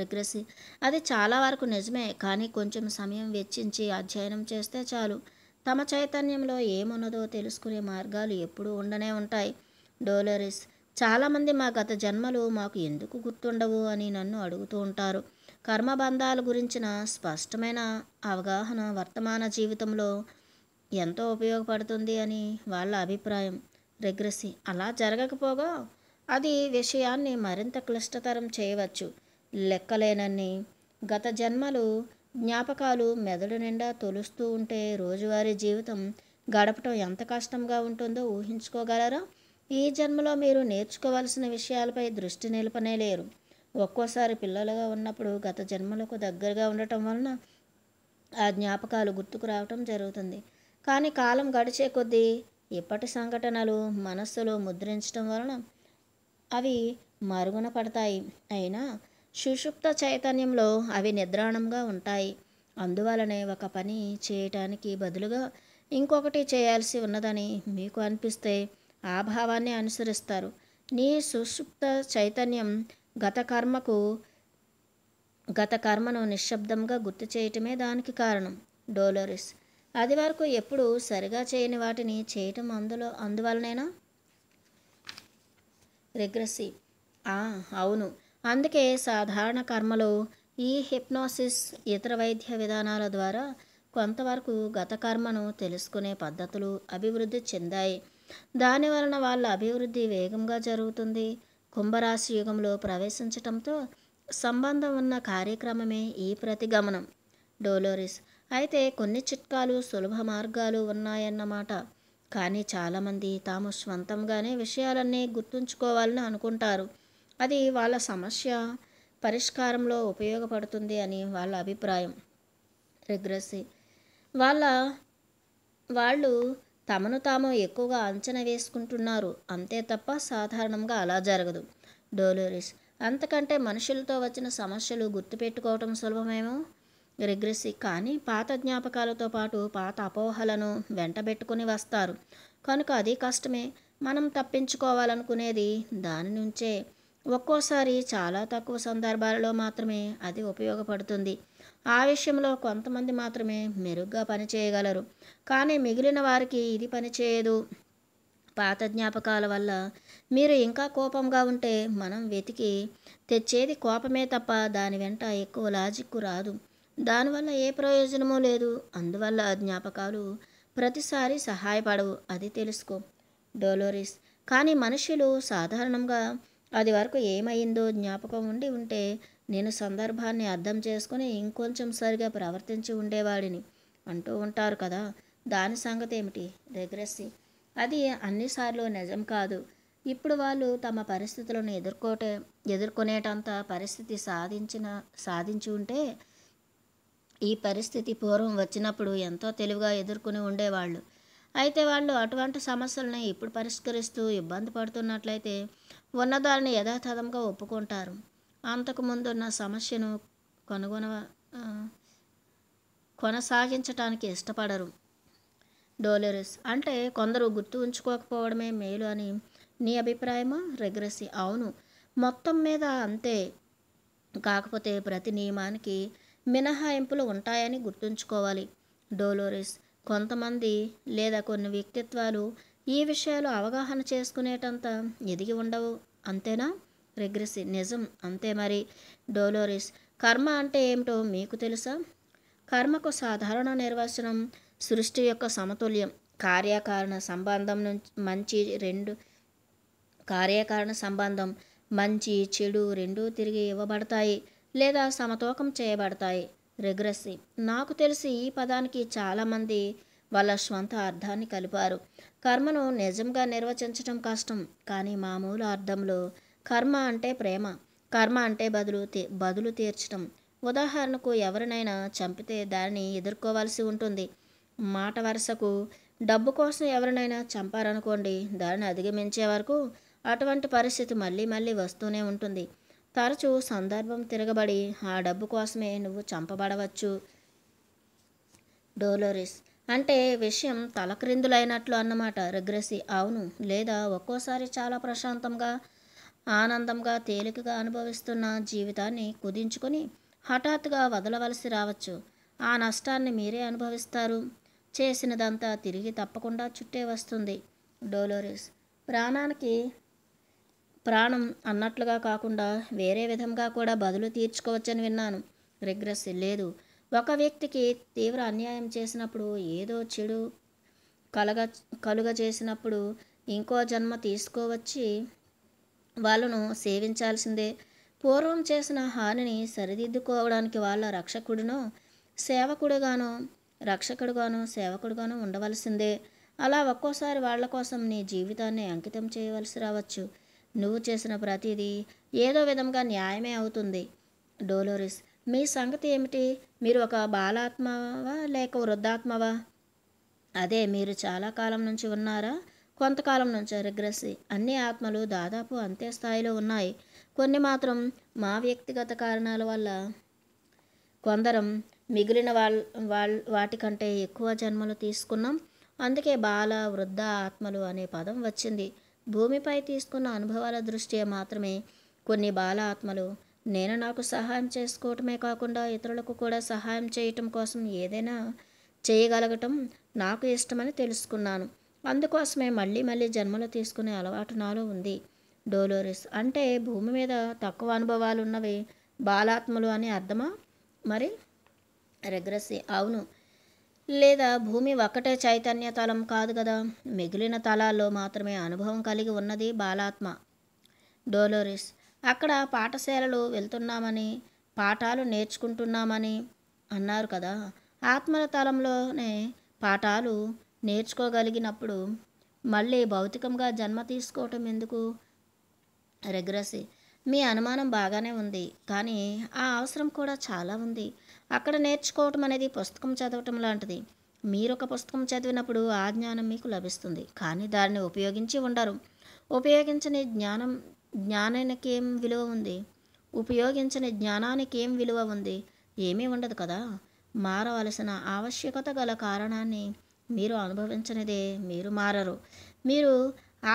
రిగ్రెసి అది చాలా వరకు నిజమే కానీ కొంచెం సమయం వెచ్చించి అధ్యయనం చేస్తే చాలు తమ చైతన్యంలో ఏమున్నదో తెలుసుకునే మార్గాలు ఎప్పుడూ ఉండనే ఉంటాయి డోలరిస్ చాలామంది మా గత జన్మలు మాకు ఎందుకు గుర్తుండవు అని నన్ను అడుగుతూ ఉంటారు కర్మబంధాల గురించిన స్పష్టమైన అవగాహన వర్తమాన జీవితంలో ఎంతో ఉపయోగపడుతుంది అని వాళ్ళ అభిప్రాయం రెగ్రెసి అలా జరగకపోగా అది విషయాన్ని మరింత క్లిష్టతరం చేయవచ్చు లెక్కలేనన్ని గత జన్మలు జ్ఞాపకాలు మెదడు నిండా తొలుస్తూ ఉంటే రోజువారీ జీవితం గడపటం ఎంత కష్టంగా ఉంటుందో ఊహించుకోగలరా ఈ జన్మలో మీరు నేర్చుకోవాల్సిన విషయాలపై దృష్టి నిలపనే లేరు ఒక్కోసారి పిల్లలుగా ఉన్నప్పుడు గత జన్మలకు దగ్గరగా ఉండటం వలన ఆ జ్ఞాపకాలు గుర్తుకు రావటం జరుగుతుంది కానీ కాలం గడిచే కొద్దీ ఇప్పటి సంఘటనలు మనస్సులో ముద్రించడం వలన అవి మరుగున పడతాయి అయినా సుషుప్త చైతన్యంలో అవి నిద్రాణంగా ఉంటాయి అందువలనే ఒక పని చేయటానికి బదులుగా ఇంకొకటి చేయాల్సి ఉన్నదని మీకు అనిపిస్తే ఆ భావాన్ని అనుసరిస్తారు నీ సుషుప్త చైతన్యం గత కర్మకు గత కర్మను నిశ్శబ్దంగా గుర్తు చేయటమే దానికి కారణం డోలోరిస్ అది వరకు ఎప్పుడు సరిగా చేయని వాటిని చేయటం అందులో అందువలనైనా రిగ్రెసివ్ అవును అందుకే సాధారణ కర్మలో ఈ హిప్నోసిస్ ఇతర వైద్య విధానాల ద్వారా కొంతవరకు గత కర్మను తెలుసుకునే పద్ధతులు అభివృద్ధి చెందాయి దాని వలన వాళ్ళ అభివృద్ధి వేగంగా జరుగుతుంది కుంభరాశి యుగంలో ప్రవేశించటంతో సంబంధం ఉన్న కార్యక్రమమే ఈ ప్రతిగమనం డోలోరిస్ అయితే కొన్ని చిట్కాలు సులభ మార్గాలు ఉన్నాయన్నమాట కానీ చాలామంది తాము స్వంతంగానే విషయాలన్నీ గుర్తుంచుకోవాలని అనుకుంటారు అది వాళ్ళ సమస్య పరిష్కారంలో ఉపయోగపడుతుంది అని వాళ్ళ అభిప్రాయం రిగ్రెసి వాళ్ళ వాళ్ళు తమను తాము ఎక్కువగా అంచనా వేసుకుంటున్నారు అంతే తప్ప సాధారణంగా అలా జరగదు డోలోరిస్ అంతకంటే మనుషులతో వచ్చిన సమస్యలు గుర్తుపెట్టుకోవటం సులభమేమో రిగ్రెసి కానీ పాత జ్ఞాపకాలతో పాటు పాత అపోహలను వెంటబెట్టుకుని వస్తారు కనుక అది కష్టమే మనం తప్పించుకోవాలనుకునేది దాని నుంచే ఒక్కోసారి చాలా తక్కువ సందర్భాలలో మాత్రమే అది ఉపయోగపడుతుంది ఆ విషయంలో కొంతమంది మాత్రమే మెరుగ్గా పనిచేయగలరు కానీ మిగిలిన వారికి ఇది పనిచేయదు పాత జ్ఞాపకాల వల్ల మీరు ఇంకా కోపంగా ఉంటే మనం వెతికి తెచ్చేది కోపమే తప్ప దాని వెంట ఎక్కువ లాజిక్ రాదు దానివల్ల ఏ ప్రయోజనమూ లేదు అందువల్ల జ్ఞాపకాలు ప్రతిసారి సహాయపడవు అది తెలుసుకో డోలోరిస్ కానీ మనుషులు సాధారణంగా అది వరకు ఏమైందో జ్ఞాపకం ఉండి ఉంటే నేను సందర్భాన్ని అర్థం చేసుకుని ఇంకొంచెం సరిగా ప్రవర్తించి ఉండేవాడిని అంటూ ఉంటారు కదా దాని సంగతి ఏమిటి రెగ్రెస్సీ అది అన్నిసార్లు నిజం కాదు ఇప్పుడు వాళ్ళు తమ పరిస్థితులను ఎదుర్కోటే ఎదుర్కొనేటంత పరిస్థితి సాధించిన సాధించి ఉంటే ఈ పరిస్థితి పూర్వం వచ్చినప్పుడు ఎంతో తెలివిగా ఎదుర్కొని ఉండేవాళ్ళు అయితే వాళ్ళు అటువంటి సమస్యలను ఇప్పుడు పరిష్కరిస్తూ ఇబ్బంది పడుతున్నట్లయితే ఉన్నదాన్ని యథాతథంగా ఒప్పుకుంటారు అంతకుముందున్న సమస్యను కనుగొన కొనసాగించటానికి ఇష్టపడరు డోలెరస్ అంటే కొందరు గుర్తు ఉంచుకోకపోవడమే మేలు అని నీ అభిప్రాయమా రెగ్రెసి అవును మొత్తం మీద అంతే కాకపోతే ప్రతి నియమానికి మినహాయింపులు ఉంటాయని గుర్తుంచుకోవాలి డోలోరిస్ కొంతమంది లేదా కొన్ని వ్యక్తిత్వాలు ఈ విషయాలు అవగాహన చేసుకునేటంత ఎదిగి ఉండవు అంతేనా రెగ్రెసి నిజం అంతే మరి డోలోరిస్ కర్మ అంటే ఏమిటో మీకు తెలుసా కర్మకు సాధారణ నిర్వచనం సృష్టి యొక్క సమతుల్యం కార్యకారణ సంబంధం నుంచి మంచి రెండు కార్యకారణ సంబంధం మంచి చెడు రెండూ తిరిగి ఇవ్వబడతాయి లేదా సమతూకం చేయబడతాయి రెగ్రెసివ్ నాకు తెలిసి ఈ పదానికి చాలామంది వాళ్ళ స్వంత అర్థాన్ని కలిపారు కర్మను నిజంగా నిర్వచించడం కష్టం కానీ మామూలు అర్థంలో కర్మ అంటే ప్రేమ కర్మ అంటే బదులు బదులు తీర్చడం ఉదాహరణకు ఎవరినైనా చంపితే దానిని ఎదుర్కోవాల్సి ఉంటుంది మాట వరుసకు డబ్బు కోసం ఎవరినైనా చంపారనుకోండి దానిని అధిగమించే వరకు అటువంటి పరిస్థితి మళ్ళీ మళ్ళీ వస్తూనే ఉంటుంది తరచూ సందర్భం తిరగబడి ఆ డబ్బు కోసమే నువ్వు చంపబడవచ్చు డోలోరిస్ అంటే విషయం తలక్రిందులైనట్లు అన్నమాట రిగ్రెసి అవును లేదా ఒక్కోసారి చాలా ప్రశాంతంగా ఆనందంగా తేలికగా అనుభవిస్తున్న జీవితాన్ని కుదించుకొని హఠాత్తుగా వదలవలసి రావచ్చు ఆ నష్టాన్ని మీరే అనుభవిస్తారు చేసినదంతా తిరిగి తప్పకుండా చుట్టే వస్తుంది డోలోరిస్ ప్రాణానికి ప్రాణం అన్నట్లుగా కాకుండా వేరే విధంగా కూడా బదులు తీర్చుకోవచ్చని విన్నాను రిగ్రెస్ లేదు ఒక వ్యక్తికి తీవ్ర అన్యాయం చేసినప్పుడు ఏదో చెడు కలగ కలుగ చేసినప్పుడు ఇంకో జన్మ తీసుకోవచ్చి వాళ్ళను సేవించాల్సిందే పూర్వం చేసిన హానిని సరిదిద్దుకోవడానికి వాళ్ళ రక్షకుడును సేవకుడుగానో రక్షకుడుగానో సేవకుడుగానో ఉండవలసిందే అలా ఒక్కోసారి వాళ్ళ కోసం నీ జీవితాన్ని అంకితం చేయవలసి రావచ్చు నువ్వు చేసిన ప్రతిదీ ఏదో విధంగా న్యాయమే అవుతుంది డోలోరిస్ మీ సంగతి ఏమిటి మీరు ఒక బాలాత్మవా లేక వృద్ధాత్మవా అదే మీరు చాలా కాలం నుంచి ఉన్నారా కొంతకాలం నుంచి రిగ్రెసి అన్ని ఆత్మలు దాదాపు అంతే స్థాయిలో ఉన్నాయి కొన్ని మాత్రం మా వ్యక్తిగత కారణాల వల్ల కొందరం మిగిలిన వాళ్ళ వాళ్ళ వాటికంటే ఎక్కువ జన్మలు తీసుకున్నాం అందుకే బాల వృద్ధ ఆత్మలు అనే పదం వచ్చింది భూమిపై తీసుకున్న అనుభవాల దృష్ట్యా మాత్రమే కొన్ని బాల ఆత్మలు నేను నాకు సహాయం చేసుకోవటమే కాకుండా ఇతరులకు కూడా సహాయం చేయటం కోసం ఏదైనా చేయగలగటం నాకు ఇష్టమని తెలుసుకున్నాను అందుకోసమే మళ్ళీ మళ్ళీ జన్మలు తీసుకునే అలవాటు నాలో ఉంది డోలోరిస్ అంటే భూమి మీద తక్కువ అనుభవాలు ఉన్నవి బాలాత్మలు అని అర్థమా మరి రెగ్రెసి అవును లేదా భూమి ఒక్కటే చైతన్య తలం కాదు కదా మిగిలిన తలాల్లో మాత్రమే అనుభవం కలిగి ఉన్నది బాలాత్మ డోలోరిస్ అక్కడ పాఠశాలలు వెళ్తున్నామని పాఠాలు నేర్చుకుంటున్నామని అన్నారు కదా ఆత్మల తలంలోనే పాఠాలు నేర్చుకోగలిగినప్పుడు మళ్ళీ భౌతికంగా జన్మ తీసుకోవటం ఎందుకు రెగ్రసి మీ అనుమానం బాగానే ఉంది కానీ ఆ అవసరం కూడా చాలా ఉంది అక్కడ నేర్చుకోవటం అనేది పుస్తకం చదవటం లాంటిది మీరు ఒక పుస్తకం చదివినప్పుడు ఆ జ్ఞానం మీకు లభిస్తుంది కానీ దాన్ని ఉపయోగించి ఉండరు ఉపయోగించని జ్ఞానం జ్ఞానానికి ఏం విలువ ఉంది ఉపయోగించని జ్ఞానానికి ఏం విలువ ఉంది ఏమీ ఉండదు కదా మారవలసిన ఆవశ్యకత గల కారణాన్ని మీరు అనుభవించనిదే మీరు మారరు మీరు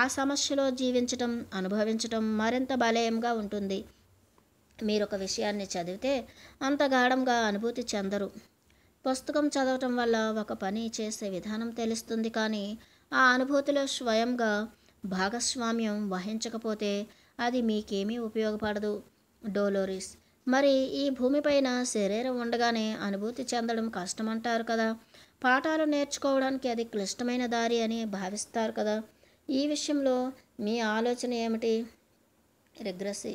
ఆ సమస్యలో జీవించటం అనుభవించటం మరింత బలయంగా ఉంటుంది మీరు ఒక విషయాన్ని చదివితే అంత గాఢంగా అనుభూతి చెందరు పుస్తకం చదవటం వల్ల ఒక పని చేసే విధానం తెలుస్తుంది కానీ ఆ అనుభూతిలో స్వయంగా భాగస్వామ్యం వహించకపోతే అది మీకేమీ ఉపయోగపడదు డోలోరిస్ మరి ఈ భూమిపైన శరీరం ఉండగానే అనుభూతి చెందడం కష్టమంటారు కదా పాఠాలు నేర్చుకోవడానికి అది క్లిష్టమైన దారి అని భావిస్తారు కదా ఈ విషయంలో మీ ఆలోచన ఏమిటి రిగ్రసి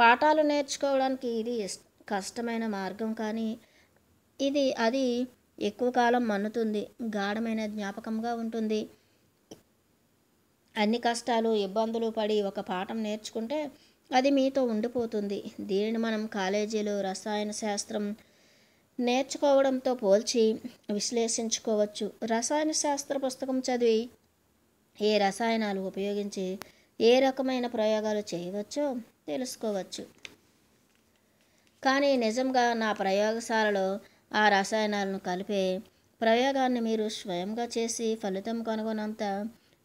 పాఠాలు నేర్చుకోవడానికి ఇది కష్టమైన మార్గం కానీ ఇది అది ఎక్కువ కాలం మన్నుతుంది గాఢమైన జ్ఞాపకంగా ఉంటుంది అన్ని కష్టాలు ఇబ్బందులు పడి ఒక పాఠం నేర్చుకుంటే అది మీతో ఉండిపోతుంది దీనిని మనం కాలేజీలో రసాయన శాస్త్రం నేర్చుకోవడంతో పోల్చి విశ్లేషించుకోవచ్చు రసాయన శాస్త్ర పుస్తకం చదివి ఏ రసాయనాలు ఉపయోగించి ఏ రకమైన ప్రయోగాలు చేయవచ్చో తెలుసుకోవచ్చు కానీ నిజంగా నా ప్రయోగశాలలో ఆ రసాయనాలను కలిపే ప్రయోగాన్ని మీరు స్వయంగా చేసి ఫలితం కనుగొనంత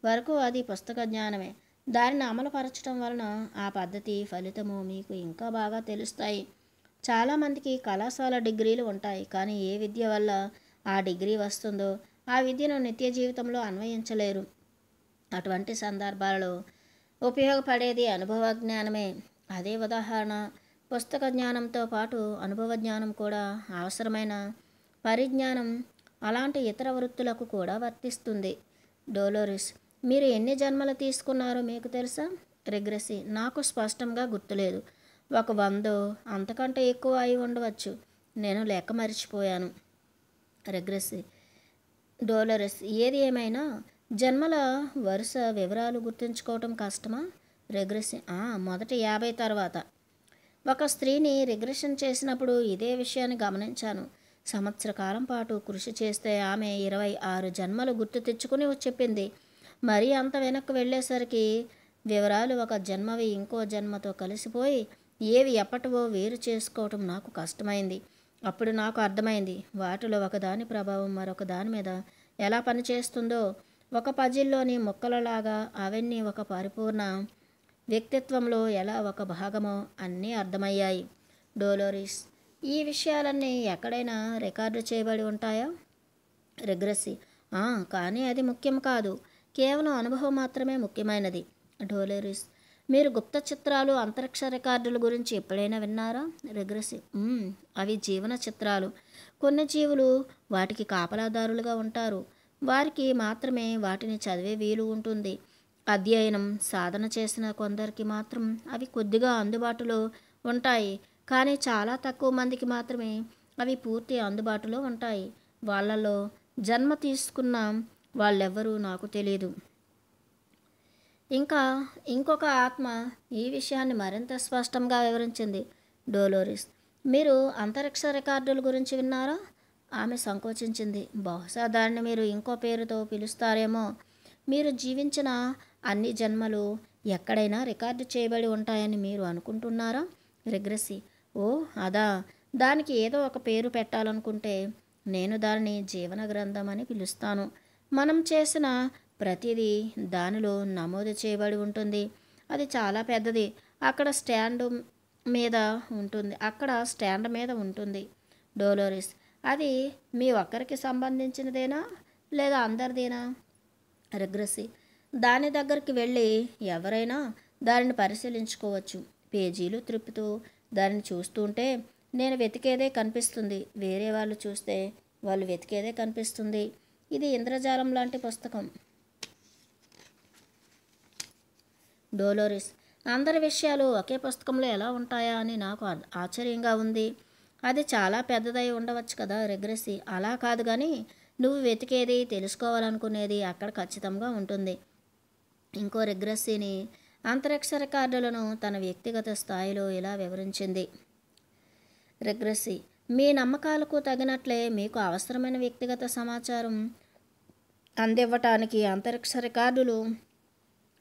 వరకు అది పుస్తక జ్ఞానమే దానిని అమలుపరచడం వలన ఆ పద్ధతి ఫలితము మీకు ఇంకా బాగా తెలుస్తాయి చాలామందికి కళాశాల డిగ్రీలు ఉంటాయి కానీ ఏ విద్య వల్ల ఆ డిగ్రీ వస్తుందో ఆ విద్యను నిత్య జీవితంలో అన్వయించలేరు అటువంటి సందర్భాలలో ఉపయోగపడేది అనుభవ జ్ఞానమే అదే ఉదాహరణ పుస్తక జ్ఞానంతో పాటు అనుభవ జ్ఞానం కూడా అవసరమైన పరిజ్ఞానం అలాంటి ఇతర వృత్తులకు కూడా వర్తిస్తుంది డోలోరిస్ మీరు ఎన్ని జన్మలు తీసుకున్నారో మీకు తెలుసా రిగ్రెసి నాకు స్పష్టంగా గుర్తులేదు ఒక వందో అంతకంటే ఎక్కువ అయి ఉండవచ్చు నేను లెక్క మరిచిపోయాను రిగ్రెసి డోలరస్ ఏది ఏమైనా జన్మల వరుస వివరాలు గుర్తుంచుకోవటం కష్టమా రిగ్రెషన్ మొదట యాభై తర్వాత ఒక స్త్రీని రిగ్రెషన్ చేసినప్పుడు ఇదే విషయాన్ని గమనించాను సంవత్సర కాలం పాటు కృషి చేస్తే ఆమె ఇరవై ఆరు జన్మలు గుర్తు తెచ్చుకుని చెప్పింది మరీ అంత వెనక్కి వెళ్ళేసరికి వివరాలు ఒక జన్మవి ఇంకో జన్మతో కలిసిపోయి ఏవి ఎప్పటివో వేరు చేసుకోవటం నాకు కష్టమైంది అప్పుడు నాకు అర్థమైంది వాటిలో ఒకదాని ప్రభావం మరొక దాని మీద ఎలా పనిచేస్తుందో ఒక పజిల్లోని మొక్కలలాగా అవన్నీ ఒక పరిపూర్ణ వ్యక్తిత్వంలో ఎలా ఒక భాగమో అన్నీ అర్థమయ్యాయి డోలోరిస్ ఈ విషయాలన్నీ ఎక్కడైనా రికార్డు చేయబడి ఉంటాయా రిగ్రెసి కానీ అది ముఖ్యం కాదు కేవలం అనుభవం మాత్రమే ముఖ్యమైనది డోలోరిస్ మీరు గుప్త చిత్రాలు అంతరిక్ష రికార్డుల గురించి ఎప్పుడైనా విన్నారా రిగ్రెసి అవి జీవన చిత్రాలు కొన్ని జీవులు వాటికి కాపలాదారులుగా ఉంటారు వారికి మాత్రమే వాటిని చదివే వీలు ఉంటుంది అధ్యయనం సాధన చేసిన కొందరికి మాత్రం అవి కొద్దిగా అందుబాటులో ఉంటాయి కానీ చాలా తక్కువ మందికి మాత్రమే అవి పూర్తి అందుబాటులో ఉంటాయి వాళ్ళలో జన్మ తీసుకున్న వాళ్ళెవ్వరూ నాకు తెలియదు ఇంకా ఇంకొక ఆత్మ ఈ విషయాన్ని మరింత స్పష్టంగా వివరించింది డోలోరిస్ మీరు అంతరిక్ష రికార్డుల గురించి విన్నారా ఆమె సంకోచించింది బహుశా దాన్ని మీరు ఇంకో పేరుతో పిలుస్తారేమో మీరు జీవించిన అన్ని జన్మలు ఎక్కడైనా రికార్డు చేయబడి ఉంటాయని మీరు అనుకుంటున్నారా రిగ్రెసి ఓ అదా దానికి ఏదో ఒక పేరు పెట్టాలనుకుంటే నేను దానిని జీవన గ్రంథం అని పిలుస్తాను మనం చేసిన ప్రతిదీ దానిలో నమోదు చేయబడి ఉంటుంది అది చాలా పెద్దది అక్కడ స్టాండ్ మీద ఉంటుంది అక్కడ స్టాండ్ మీద ఉంటుంది డోలోరిస్ అది మీ ఒక్కరికి సంబంధించినదేనా లేదా అందరిదేనా రిగ్రసి దాని దగ్గరికి వెళ్ళి ఎవరైనా దానిని పరిశీలించుకోవచ్చు పేజీలు త్రిప్పుతూ దానిని చూస్తుంటే నేను వెతికేదే కనిపిస్తుంది వేరే వాళ్ళు చూస్తే వాళ్ళు వెతికేదే కనిపిస్తుంది ఇది ఇంద్రజాలం లాంటి పుస్తకం డోలోరిస్ అందరి విషయాలు ఒకే పుస్తకంలో ఎలా ఉంటాయా అని నాకు ఆశ్చర్యంగా ఉంది అది చాలా పెద్దదై ఉండవచ్చు కదా రిగ్రెసి అలా కాదు కానీ నువ్వు వెతికేది తెలుసుకోవాలనుకునేది అక్కడ ఖచ్చితంగా ఉంటుంది ఇంకో రెగ్రెసీని అంతరిక్ష రికార్డులను తన వ్యక్తిగత స్థాయిలో ఇలా వివరించింది రిగ్రెస్సీ మీ నమ్మకాలకు తగినట్లే మీకు అవసరమైన వ్యక్తిగత సమాచారం అందివ్వటానికి అంతరిక్ష రికార్డులు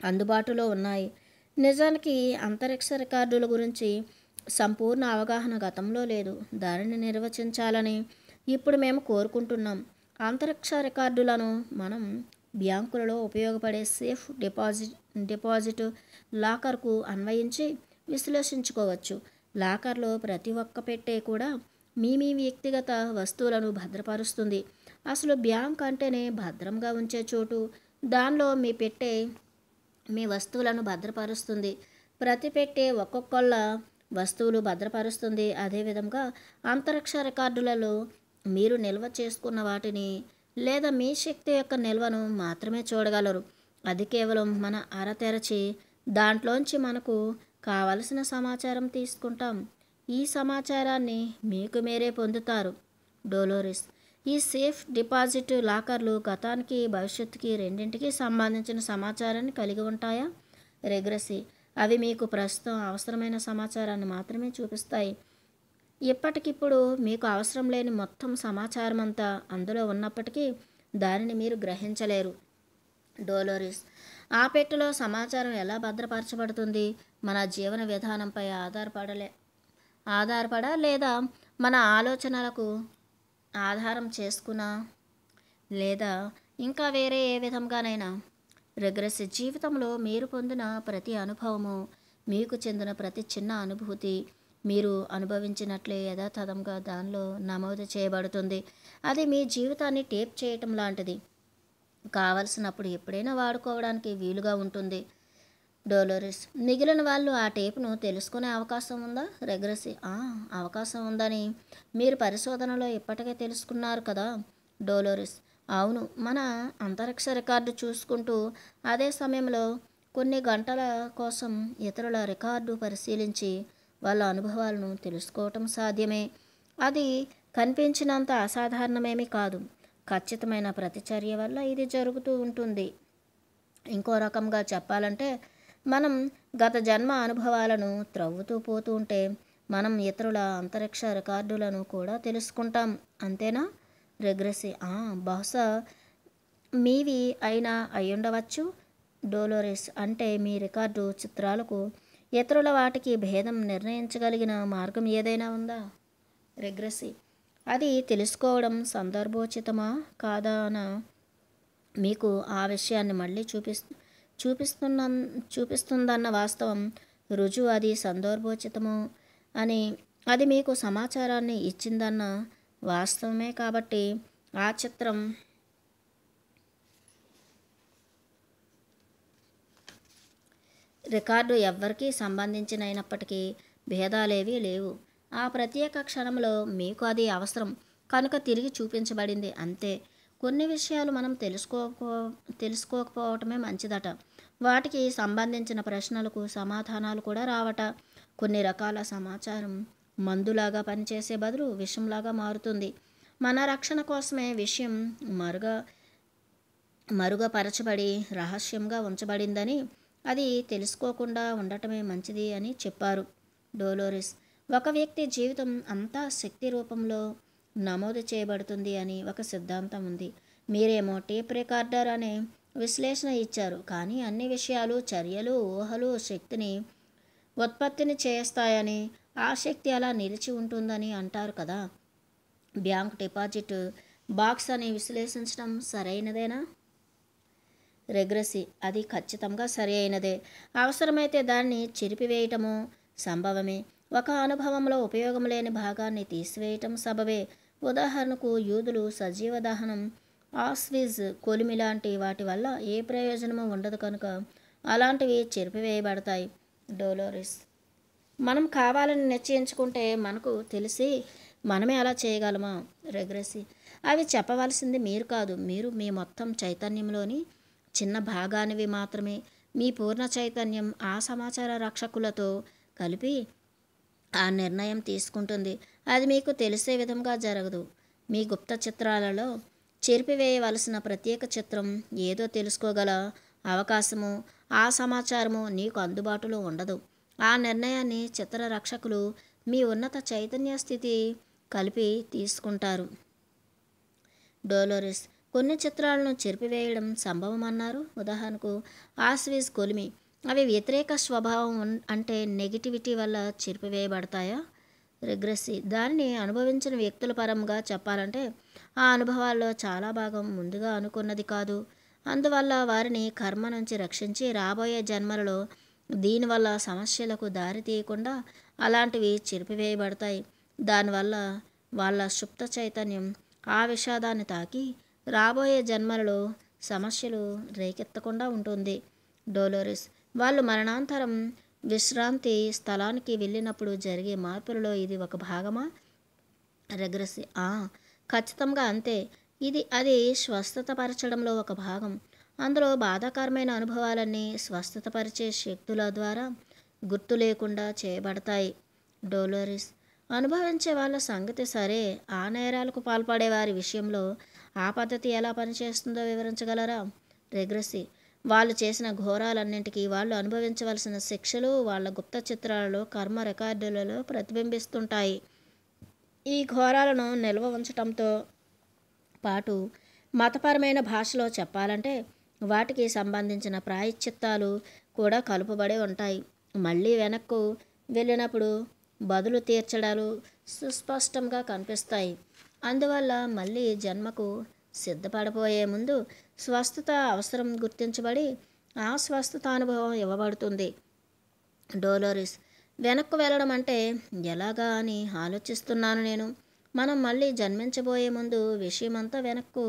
అందుబాటులో ఉన్నాయి నిజానికి అంతరిక్ష రికార్డుల గురించి సంపూర్ణ అవగాహన గతంలో లేదు దానిని నిర్వచించాలని ఇప్పుడు మేము కోరుకుంటున్నాం అంతరిక్ష రికార్డులను మనం బ్యాంకులలో ఉపయోగపడే సేఫ్ డిపాజిట్ డిపాజిట్ లాకర్కు అన్వయించి విశ్లేషించుకోవచ్చు లాకర్లో ప్రతి ఒక్క పెట్టే కూడా మీ మీ వ్యక్తిగత వస్తువులను భద్రపరుస్తుంది అసలు బ్యాంక్ అంటేనే భద్రంగా ఉంచే చోటు దానిలో మీ పెట్టే మీ వస్తువులను భద్రపరుస్తుంది ప్రతి పెట్టే ఒక్కొక్కళ్ళ వస్తువులు భద్రపరుస్తుంది అదేవిధంగా అంతరిక్ష రికార్డులలో మీరు నిల్వ చేసుకున్న వాటిని లేదా మీ శక్తి యొక్క నిల్వను మాత్రమే చూడగలరు అది కేవలం మన అర తెరచి దాంట్లోంచి మనకు కావలసిన సమాచారం తీసుకుంటాం ఈ సమాచారాన్ని మీకు మీరే పొందుతారు డోలోరిస్ ఈ సేఫ్ డిపాజిట్ లాకర్లు గతానికి భవిష్యత్తుకి రెండింటికి సంబంధించిన సమాచారాన్ని కలిగి ఉంటాయా రెగ్రసీ అవి మీకు ప్రస్తుతం అవసరమైన సమాచారాన్ని మాత్రమే చూపిస్తాయి ఇప్పటికిప్పుడు మీకు అవసరం లేని మొత్తం సమాచారం అంతా అందులో ఉన్నప్పటికీ దానిని మీరు గ్రహించలేరు డోలోరిస్ ఆ పెట్టెలో సమాచారం ఎలా భద్రపరచబడుతుంది మన జీవన విధానంపై ఆధారపడలే ఆధారపడ లేదా మన ఆలోచనలకు ఆధారం చేసుకున్నా లేదా ఇంకా వేరే ఏ విధంగానైనా రిగ్రెస్ జీవితంలో మీరు పొందిన ప్రతి అనుభవము మీకు చెందిన ప్రతి చిన్న అనుభూతి మీరు అనుభవించినట్లే యథాతథంగా దానిలో నమోదు చేయబడుతుంది అది మీ జీవితాన్ని టేప్ చేయటం లాంటిది కావలసినప్పుడు ఎప్పుడైనా వాడుకోవడానికి వీలుగా ఉంటుంది డోలోరిస్ మిగిలిన వాళ్ళు ఆ టేప్ను తెలుసుకునే అవకాశం ఉందా రెగ్రెసి అవకాశం ఉందని మీరు పరిశోధనలో ఇప్పటికే తెలుసుకున్నారు కదా డోలోరిస్ అవును మన అంతరిక్ష రికార్డు చూసుకుంటూ అదే సమయంలో కొన్ని గంటల కోసం ఇతరుల రికార్డు పరిశీలించి వాళ్ళ అనుభవాలను తెలుసుకోవటం సాధ్యమే అది కనిపించినంత అసాధారణమేమీ కాదు ఖచ్చితమైన ప్రతిచర్య వల్ల ఇది జరుగుతూ ఉంటుంది ఇంకో రకంగా చెప్పాలంటే మనం గత జన్మ అనుభవాలను త్రవ్వుతూ పోతూ ఉంటే మనం ఇతరుల అంతరిక్ష రికార్డులను కూడా తెలుసుకుంటాం అంతేనా రెగ్రెసి బహుశా మీవి అయినా అయ్యుండవచ్చు డోలోరిస్ అంటే మీ రికార్డు చిత్రాలకు ఇతరుల వాటికి భేదం నిర్ణయించగలిగిన మార్గం ఏదైనా ఉందా రెగ్రెసి అది తెలుసుకోవడం సందర్భోచితమా కాదా అన మీకు ఆ విషయాన్ని మళ్ళీ చూపిస్తు చూపిస్తున్న చూపిస్తుందన్న వాస్తవం రుజువు అది సందర్భోచితము అని అది మీకు సమాచారాన్ని ఇచ్చిందన్న వాస్తవమే కాబట్టి ఆ చిత్రం రికార్డు ఎవ్వరికీ సంబంధించినైనప్పటికీ భేదాలేవీ లేవు ఆ ప్రత్యేక క్షణంలో మీకు అది అవసరం కనుక తిరిగి చూపించబడింది అంతే కొన్ని విషయాలు మనం తెలుసుకోకపో తెలుసుకోకపోవటమే మంచిదట వాటికి సంబంధించిన ప్రశ్నలకు సమాధానాలు కూడా రావట కొన్ని రకాల సమాచారం మందులాగా పనిచేసే బదులు విషంలాగా మారుతుంది మన రక్షణ కోసమే విషయం మరుగ మరుగపరచబడి రహస్యంగా ఉంచబడిందని అది తెలుసుకోకుండా ఉండటమే మంచిది అని చెప్పారు డోలోరిస్ ఒక వ్యక్తి జీవితం అంతా శక్తి రూపంలో నమోదు చేయబడుతుంది అని ఒక సిద్ధాంతం ఉంది మీరేమో టేప్ రికార్డర్ అనే విశ్లేషణ ఇచ్చారు కానీ అన్ని విషయాలు చర్యలు ఊహలు శక్తిని ఉత్పత్తిని చేస్తాయని ఆసక్తి అలా నిలిచి ఉంటుందని అంటారు కదా బ్యాంక్ డిపాజిట్ బాక్స్ అని విశ్లేషించడం సరైనదేనా రెగ్రసీ అది ఖచ్చితంగా సరి అయినదే అవసరమైతే దాన్ని చెరిపివేయటము సంభవమే ఒక అనుభవంలో ఉపయోగం లేని భాగాన్ని తీసివేయటం సబవే ఉదాహరణకు యూదులు సజీవ దహనం ఆస్విజ్ కొలిమి లాంటి వాటి వల్ల ఏ ప్రయోజనము ఉండదు కనుక అలాంటివి చెరిపివేయబడతాయి డోలోరిస్ మనం కావాలని నిశ్చయించుకుంటే మనకు తెలిసి మనమే అలా చేయగలమా రెగ్రెసి అవి చెప్పవలసింది మీరు కాదు మీరు మీ మొత్తం చైతన్యంలోని చిన్న భాగానివి మాత్రమే మీ పూర్ణ చైతన్యం ఆ సమాచార రక్షకులతో కలిపి ఆ నిర్ణయం తీసుకుంటుంది అది మీకు తెలిసే విధంగా జరగదు మీ గుప్త చిత్రాలలో చెరిపివేయవలసిన ప్రత్యేక చిత్రం ఏదో తెలుసుకోగల అవకాశము ఆ సమాచారము నీకు అందుబాటులో ఉండదు ఆ నిర్ణయాన్ని చిత్ర రక్షకులు మీ ఉన్నత చైతన్య స్థితి కలిపి తీసుకుంటారు డోలోరిస్ కొన్ని చిత్రాలను చెరిపివేయడం సంభవం అన్నారు ఉదాహరణకు ఆస్విస్ కొలిమి అవి వ్యతిరేక స్వభావం అంటే నెగిటివిటీ వల్ల చెరిపివేయబడతాయా రిగ్రెసి దానిని అనుభవించిన వ్యక్తుల పరంగా చెప్పాలంటే ఆ అనుభవాల్లో చాలా భాగం ముందుగా అనుకున్నది కాదు అందువల్ల వారిని కర్మ నుంచి రక్షించి రాబోయే జన్మలలో దీనివల్ల సమస్యలకు దారి తీయకుండా అలాంటివి చెరిపివేయబడతాయి దానివల్ల వాళ్ళ సుప్త చైతన్యం ఆ విషాదాన్ని తాకి రాబోయే జన్మలలో సమస్యలు రేకెత్తకుండా ఉంటుంది డోలోరిస్ వాళ్ళు మరణాంతరం విశ్రాంతి స్థలానికి వెళ్ళినప్పుడు జరిగే మార్పులలో ఇది ఒక భాగమా రెగ్రెసి ఖచ్చితంగా అంతే ఇది అది స్వస్థతపరచడంలో ఒక భాగం అందులో బాధాకరమైన అనుభవాలన్నీ స్వస్థతపరిచే శక్తుల ద్వారా గుర్తు లేకుండా చేయబడతాయి డోలోరిస్ అనుభవించే వాళ్ళ సంగతి సరే ఆ నేరాలకు పాల్పడే వారి విషయంలో ఆ పద్ధతి ఎలా పనిచేస్తుందో వివరించగలరా రెగ్రెసి వాళ్ళు చేసిన ఘోరాలన్నింటికీ వాళ్ళు అనుభవించవలసిన శిక్షలు వాళ్ళ గుప్త చిత్రాలలో కర్మ రికార్డులలో ప్రతిబింబిస్తుంటాయి ఈ ఘోరాలను నిల్వ ఉంచటంతో పాటు మతపరమైన భాషలో చెప్పాలంటే వాటికి సంబంధించిన ప్రాయశ్చిత్తాలు కూడా కలుపబడి ఉంటాయి మళ్ళీ వెనక్కు వెళ్ళినప్పుడు బదులు తీర్చడాలు సుస్పష్టంగా కనిపిస్తాయి అందువల్ల మళ్ళీ జన్మకు సిద్ధపడబోయే ముందు స్వస్థత అవసరం గుర్తించబడి ఆ స్వస్థత అనుభవం ఇవ్వబడుతుంది డోలోరిస్ వెనక్కు వెళ్ళడం అంటే ఎలాగా అని ఆలోచిస్తున్నాను నేను మనం మళ్ళీ జన్మించబోయే ముందు విషయమంతా వెనక్కు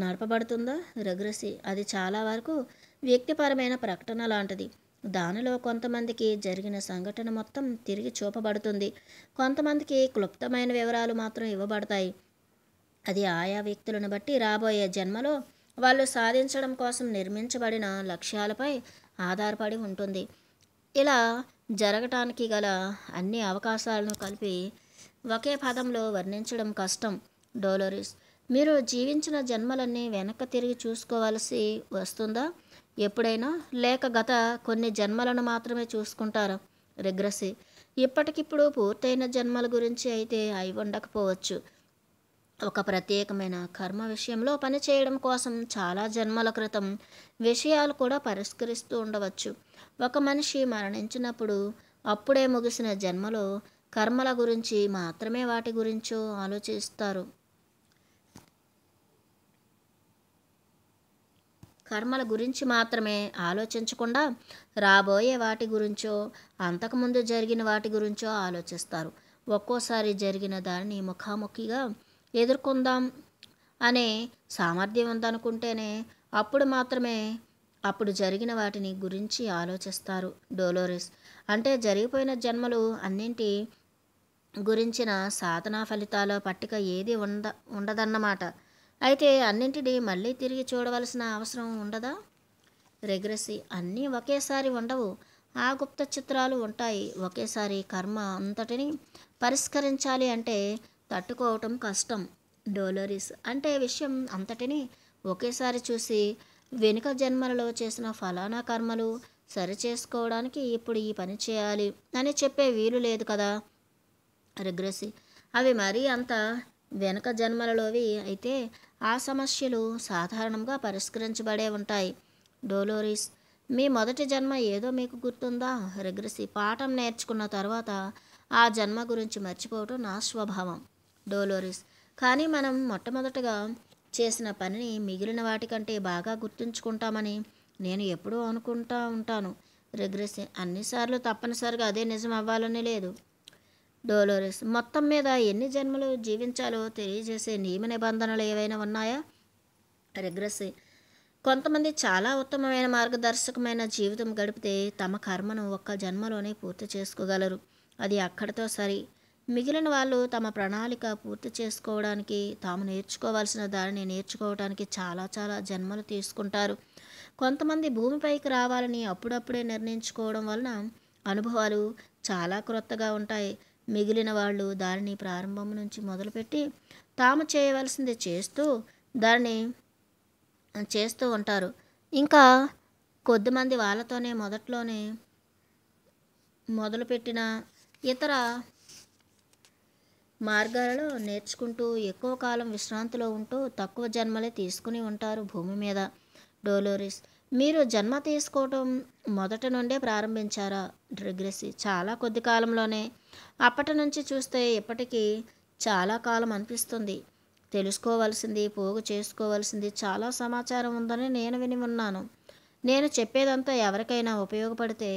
నడపబడుతుందో రగ్రసి అది చాలా వరకు వ్యక్తిపరమైన ప్రకటన లాంటిది దానిలో కొంతమందికి జరిగిన సంఘటన మొత్తం తిరిగి చూపబడుతుంది కొంతమందికి క్లుప్తమైన వివరాలు మాత్రం ఇవ్వబడతాయి అది ఆయా వ్యక్తులను బట్టి రాబోయే జన్మలో వాళ్ళు సాధించడం కోసం నిర్మించబడిన లక్ష్యాలపై ఆధారపడి ఉంటుంది ఇలా జరగటానికి గల అన్ని అవకాశాలను కలిపి ఒకే పదంలో వర్ణించడం కష్టం డోలోరిస్ మీరు జీవించిన జన్మలన్నీ వెనక తిరిగి చూసుకోవాల్సి వస్తుందా ఎప్పుడైనా లేక గత కొన్ని జన్మలను మాత్రమే చూసుకుంటారా రిగ్రసి ఇప్పటికిప్పుడు పూర్తయిన జన్మల గురించి అయితే అయి ఉండకపోవచ్చు ఒక ప్రత్యేకమైన కర్మ విషయంలో పనిచేయడం కోసం చాలా జన్మల క్రితం విషయాలు కూడా పరిష్కరిస్తూ ఉండవచ్చు ఒక మనిషి మరణించినప్పుడు అప్పుడే ముగిసిన జన్మలో కర్మల గురించి మాత్రమే వాటి గురించో ఆలోచిస్తారు కర్మల గురించి మాత్రమే ఆలోచించకుండా రాబోయే వాటి గురించో అంతకుముందు జరిగిన వాటి గురించో ఆలోచిస్తారు ఒక్కోసారి జరిగిన దానిని ముఖాముఖిగా ఎదుర్కొందాం అనే సామర్థ్యం ఉందనుకుంటేనే అప్పుడు మాత్రమే అప్పుడు జరిగిన వాటిని గురించి ఆలోచిస్తారు డోలోరిస్ అంటే జరిగిపోయిన జన్మలు అన్నింటి గురించిన సాధనా ఫలితాల పట్టిక ఏది ఉండ ఉండదన్నమాట అయితే అన్నింటినీ మళ్ళీ తిరిగి చూడవలసిన అవసరం ఉండదా రెగ్రెసి అన్నీ ఒకేసారి ఉండవు ఆ గుప్త చిత్రాలు ఉంటాయి ఒకేసారి కర్మ అంతటిని పరిష్కరించాలి అంటే తట్టుకోవటం కష్టం డోలరీస్ అంటే విషయం అంతటిని ఒకేసారి చూసి వెనుక జన్మలలో చేసిన ఫలానా కర్మలు సరి చేసుకోవడానికి ఇప్పుడు ఈ పని చేయాలి అని చెప్పే వీలు లేదు కదా రిగ్రెసి అవి మరీ అంత వెనక జన్మలలోవి అయితే ఆ సమస్యలు సాధారణంగా పరిష్కరించబడే ఉంటాయి డోలోరిస్ మీ మొదటి జన్మ ఏదో మీకు గుర్తుందా రిగ్రెసి పాఠం నేర్చుకున్న తర్వాత ఆ జన్మ గురించి మర్చిపోవటం నా స్వభావం డోలోరిస్ కానీ మనం మొట్టమొదటగా చేసిన పనిని మిగిలిన వాటికంటే బాగా గుర్తుంచుకుంటామని నేను ఎప్పుడూ అనుకుంటా ఉంటాను రిగ్రెస్ అన్నిసార్లు తప్పనిసరిగా అదే నిజం అవ్వాలని లేదు డోలోరెస్ మొత్తం మీద ఎన్ని జన్మలు జీవించాలో తెలియజేసే నియమ నిబంధనలు ఏవైనా ఉన్నాయా రిగ్రెసి కొంతమంది చాలా ఉత్తమమైన మార్గదర్శకమైన జీవితం గడిపితే తమ కర్మను ఒక్క జన్మలోనే పూర్తి చేసుకోగలరు అది అక్కడితో సరి మిగిలిన వాళ్ళు తమ ప్రణాళిక పూర్తి చేసుకోవడానికి తాము నేర్చుకోవాల్సిన దానిని నేర్చుకోవడానికి చాలా చాలా జన్మలు తీసుకుంటారు కొంతమంది భూమిపైకి రావాలని అప్పుడప్పుడే నిర్ణయించుకోవడం వలన అనుభవాలు చాలా క్రొత్తగా ఉంటాయి మిగిలిన వాళ్ళు దానిని ప్రారంభం నుంచి మొదలుపెట్టి తాము చేయవలసింది చేస్తూ దాన్ని చేస్తూ ఉంటారు ఇంకా కొద్దిమంది వాళ్ళతోనే మొదట్లోనే మొదలుపెట్టిన ఇతర మార్గాలలో నేర్చుకుంటూ ఎక్కువ కాలం విశ్రాంతిలో ఉంటూ తక్కువ జన్మలే తీసుకుని ఉంటారు భూమి మీద డోలోరిస్ మీరు జన్మ తీసుకోవటం మొదటి నుండే ప్రారంభించారా రిగ్రెసి చాలా కొద్ది కాలంలోనే అప్పటి నుంచి చూస్తే ఇప్పటికీ చాలా కాలం అనిపిస్తుంది తెలుసుకోవాల్సింది పోగు చేసుకోవాల్సింది చాలా సమాచారం ఉందని నేను విని ఉన్నాను నేను చెప్పేదంతా ఎవరికైనా ఉపయోగపడితే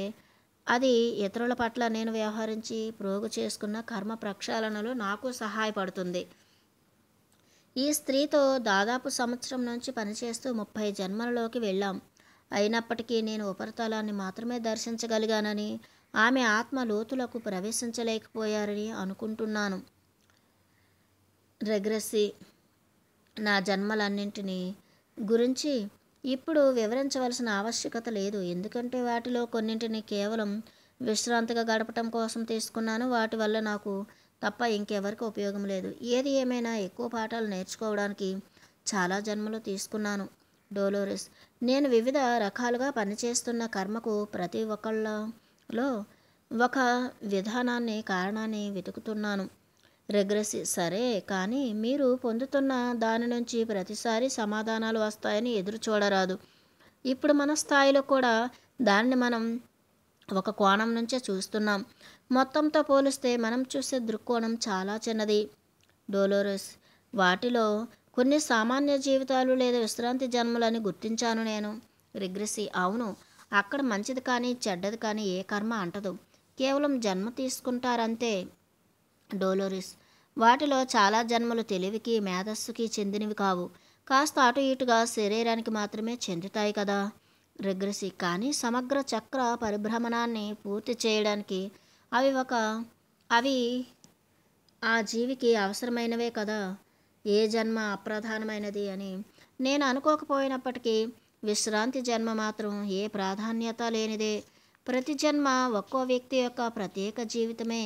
అది ఇతరుల పట్ల నేను వ్యవహరించి ప్రోగు చేసుకున్న కర్మ ప్రక్షాళనలో నాకు సహాయపడుతుంది ఈ స్త్రీతో దాదాపు సంవత్సరం నుంచి పనిచేస్తూ ముప్పై జన్మలలోకి వెళ్ళాం అయినప్పటికీ నేను ఉపరితలాన్ని మాత్రమే దర్శించగలిగానని ఆమె ఆత్మ లోతులకు ప్రవేశించలేకపోయారని అనుకుంటున్నాను రెగ్రెస్సి నా జన్మలన్నింటినీ గురించి ఇప్పుడు వివరించవలసిన ఆవశ్యకత లేదు ఎందుకంటే వాటిలో కొన్నింటిని కేవలం విశ్రాంతిగా గడపటం కోసం తీసుకున్నాను వాటి వల్ల నాకు తప్ప ఇంకెవరికి ఉపయోగం లేదు ఏది ఏమైనా ఎక్కువ పాఠాలు నేర్చుకోవడానికి చాలా జన్మలు తీసుకున్నాను డోలోరస్ నేను వివిధ రకాలుగా పనిచేస్తున్న కర్మకు ప్రతి ఒక్కళ్ళలో ఒక విధానాన్ని కారణాన్ని వెతుకుతున్నాను రెగ్రెసి సరే కానీ మీరు పొందుతున్న దాని నుంచి ప్రతిసారి సమాధానాలు వస్తాయని ఎదురు చూడరాదు ఇప్పుడు మన స్థాయిలో కూడా దాన్ని మనం ఒక కోణం నుంచే చూస్తున్నాం మొత్తంతో పోలిస్తే మనం చూసే దృక్కోణం చాలా చిన్నది డోలోరస్ వాటిలో కొన్ని సామాన్య జీవితాలు లేదా విశ్రాంతి జన్మలని గుర్తించాను నేను రిగ్రెసి అవును అక్కడ మంచిది కానీ చెడ్డది కానీ ఏ కర్మ అంటదు కేవలం జన్మ తీసుకుంటారంతే డోలోరిస్ వాటిలో చాలా జన్మలు తెలివికి మేధస్సుకి చెందినవి కావు కాస్త అటు ఇటుగా శరీరానికి మాత్రమే చెందుతాయి కదా రిగ్రెసి కానీ సమగ్ర చక్ర పరిభ్రమణాన్ని పూర్తి చేయడానికి అవి ఒక అవి ఆ జీవికి అవసరమైనవే కదా ఏ జన్మ అప్రధానమైనది అని నేను అనుకోకపోయినప్పటికీ విశ్రాంతి జన్మ మాత్రం ఏ ప్రాధాన్యత లేనిదే ప్రతి జన్మ ఒక్కో వ్యక్తి యొక్క ప్రత్యేక జీవితమే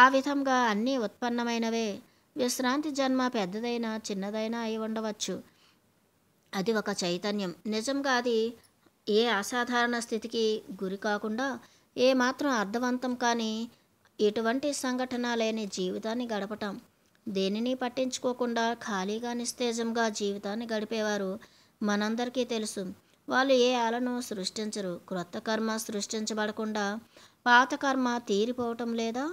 ఆ విధంగా అన్నీ ఉత్పన్నమైనవే విశ్రాంతి జన్మ పెద్దదైనా చిన్నదైనా అయి ఉండవచ్చు అది ఒక చైతన్యం నిజంగా అది ఏ అసాధారణ స్థితికి గురి కాకుండా ఏమాత్రం అర్థవంతం కానీ ఎటువంటి సంఘటన లేని జీవితాన్ని గడపటం దేనిని పట్టించుకోకుండా ఖాళీగా నిస్తేజంగా జీవితాన్ని గడిపేవారు మనందరికీ తెలుసు వాళ్ళు ఏ ఆలను సృష్టించరు క్రొత్త కర్మ సృష్టించబడకుండా పాత కర్మ తీరిపోవటం లేదా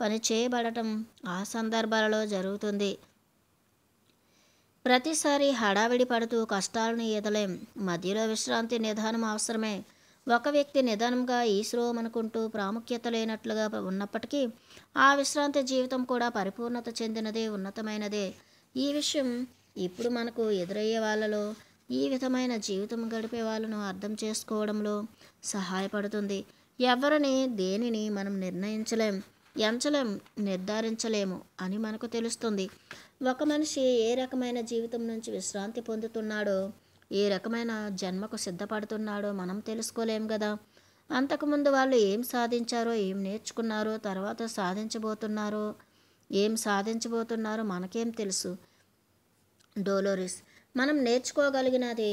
పని చేయబడటం ఆ సందర్భాలలో జరుగుతుంది ప్రతిసారి హడావిడి పడుతూ కష్టాలను ఈదలేం మధ్యలో విశ్రాంతి నిధానం అవసరమే ఒక వ్యక్తి నిదానంగా అనుకుంటూ ప్రాముఖ్యత లేనట్లుగా ఉన్నప్పటికీ ఆ విశ్రాంతి జీవితం కూడా పరిపూర్ణత చెందినదే ఉన్నతమైనదే ఈ విషయం ఇప్పుడు మనకు ఎదురయ్యే వాళ్ళలో ఈ విధమైన జీవితం గడిపే వాళ్ళను అర్థం చేసుకోవడంలో సహాయపడుతుంది ఎవరిని దేనిని మనం నిర్ణయించలేం ఎంచలేం నిర్ధారించలేము అని మనకు తెలుస్తుంది ఒక మనిషి ఏ రకమైన జీవితం నుంచి విశ్రాంతి పొందుతున్నాడో ఏ రకమైన జన్మకు సిద్ధపడుతున్నాడో మనం తెలుసుకోలేం కదా అంతకుముందు వాళ్ళు ఏం సాధించారో ఏం నేర్చుకున్నారో తర్వాత సాధించబోతున్నారో ఏం సాధించబోతున్నారో మనకేం తెలుసు డోలోరిస్ మనం నేర్చుకోగలిగినది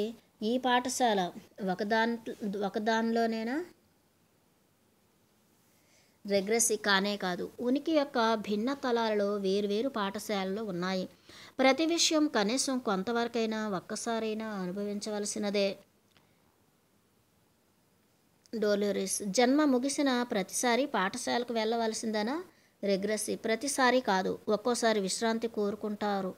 ఈ పాఠశాల ఒకదాన్ ఒకదానిలోనైనా రెగ్రెసి కానే కాదు ఉనికి యొక్క భిన్న తలాలలో వేరువేరు పాఠశాలలు ఉన్నాయి ప్రతి విషయం కనీసం కొంతవరకైనా ఒక్కసారైనా అనుభవించవలసినదే డోలోరిస్ జన్మ ముగిసిన ప్రతిసారి పాఠశాలకు వెళ్ళవలసిందనా రెగ్రెసి ప్రతిసారి కాదు ఒక్కోసారి విశ్రాంతి కోరుకుంటారు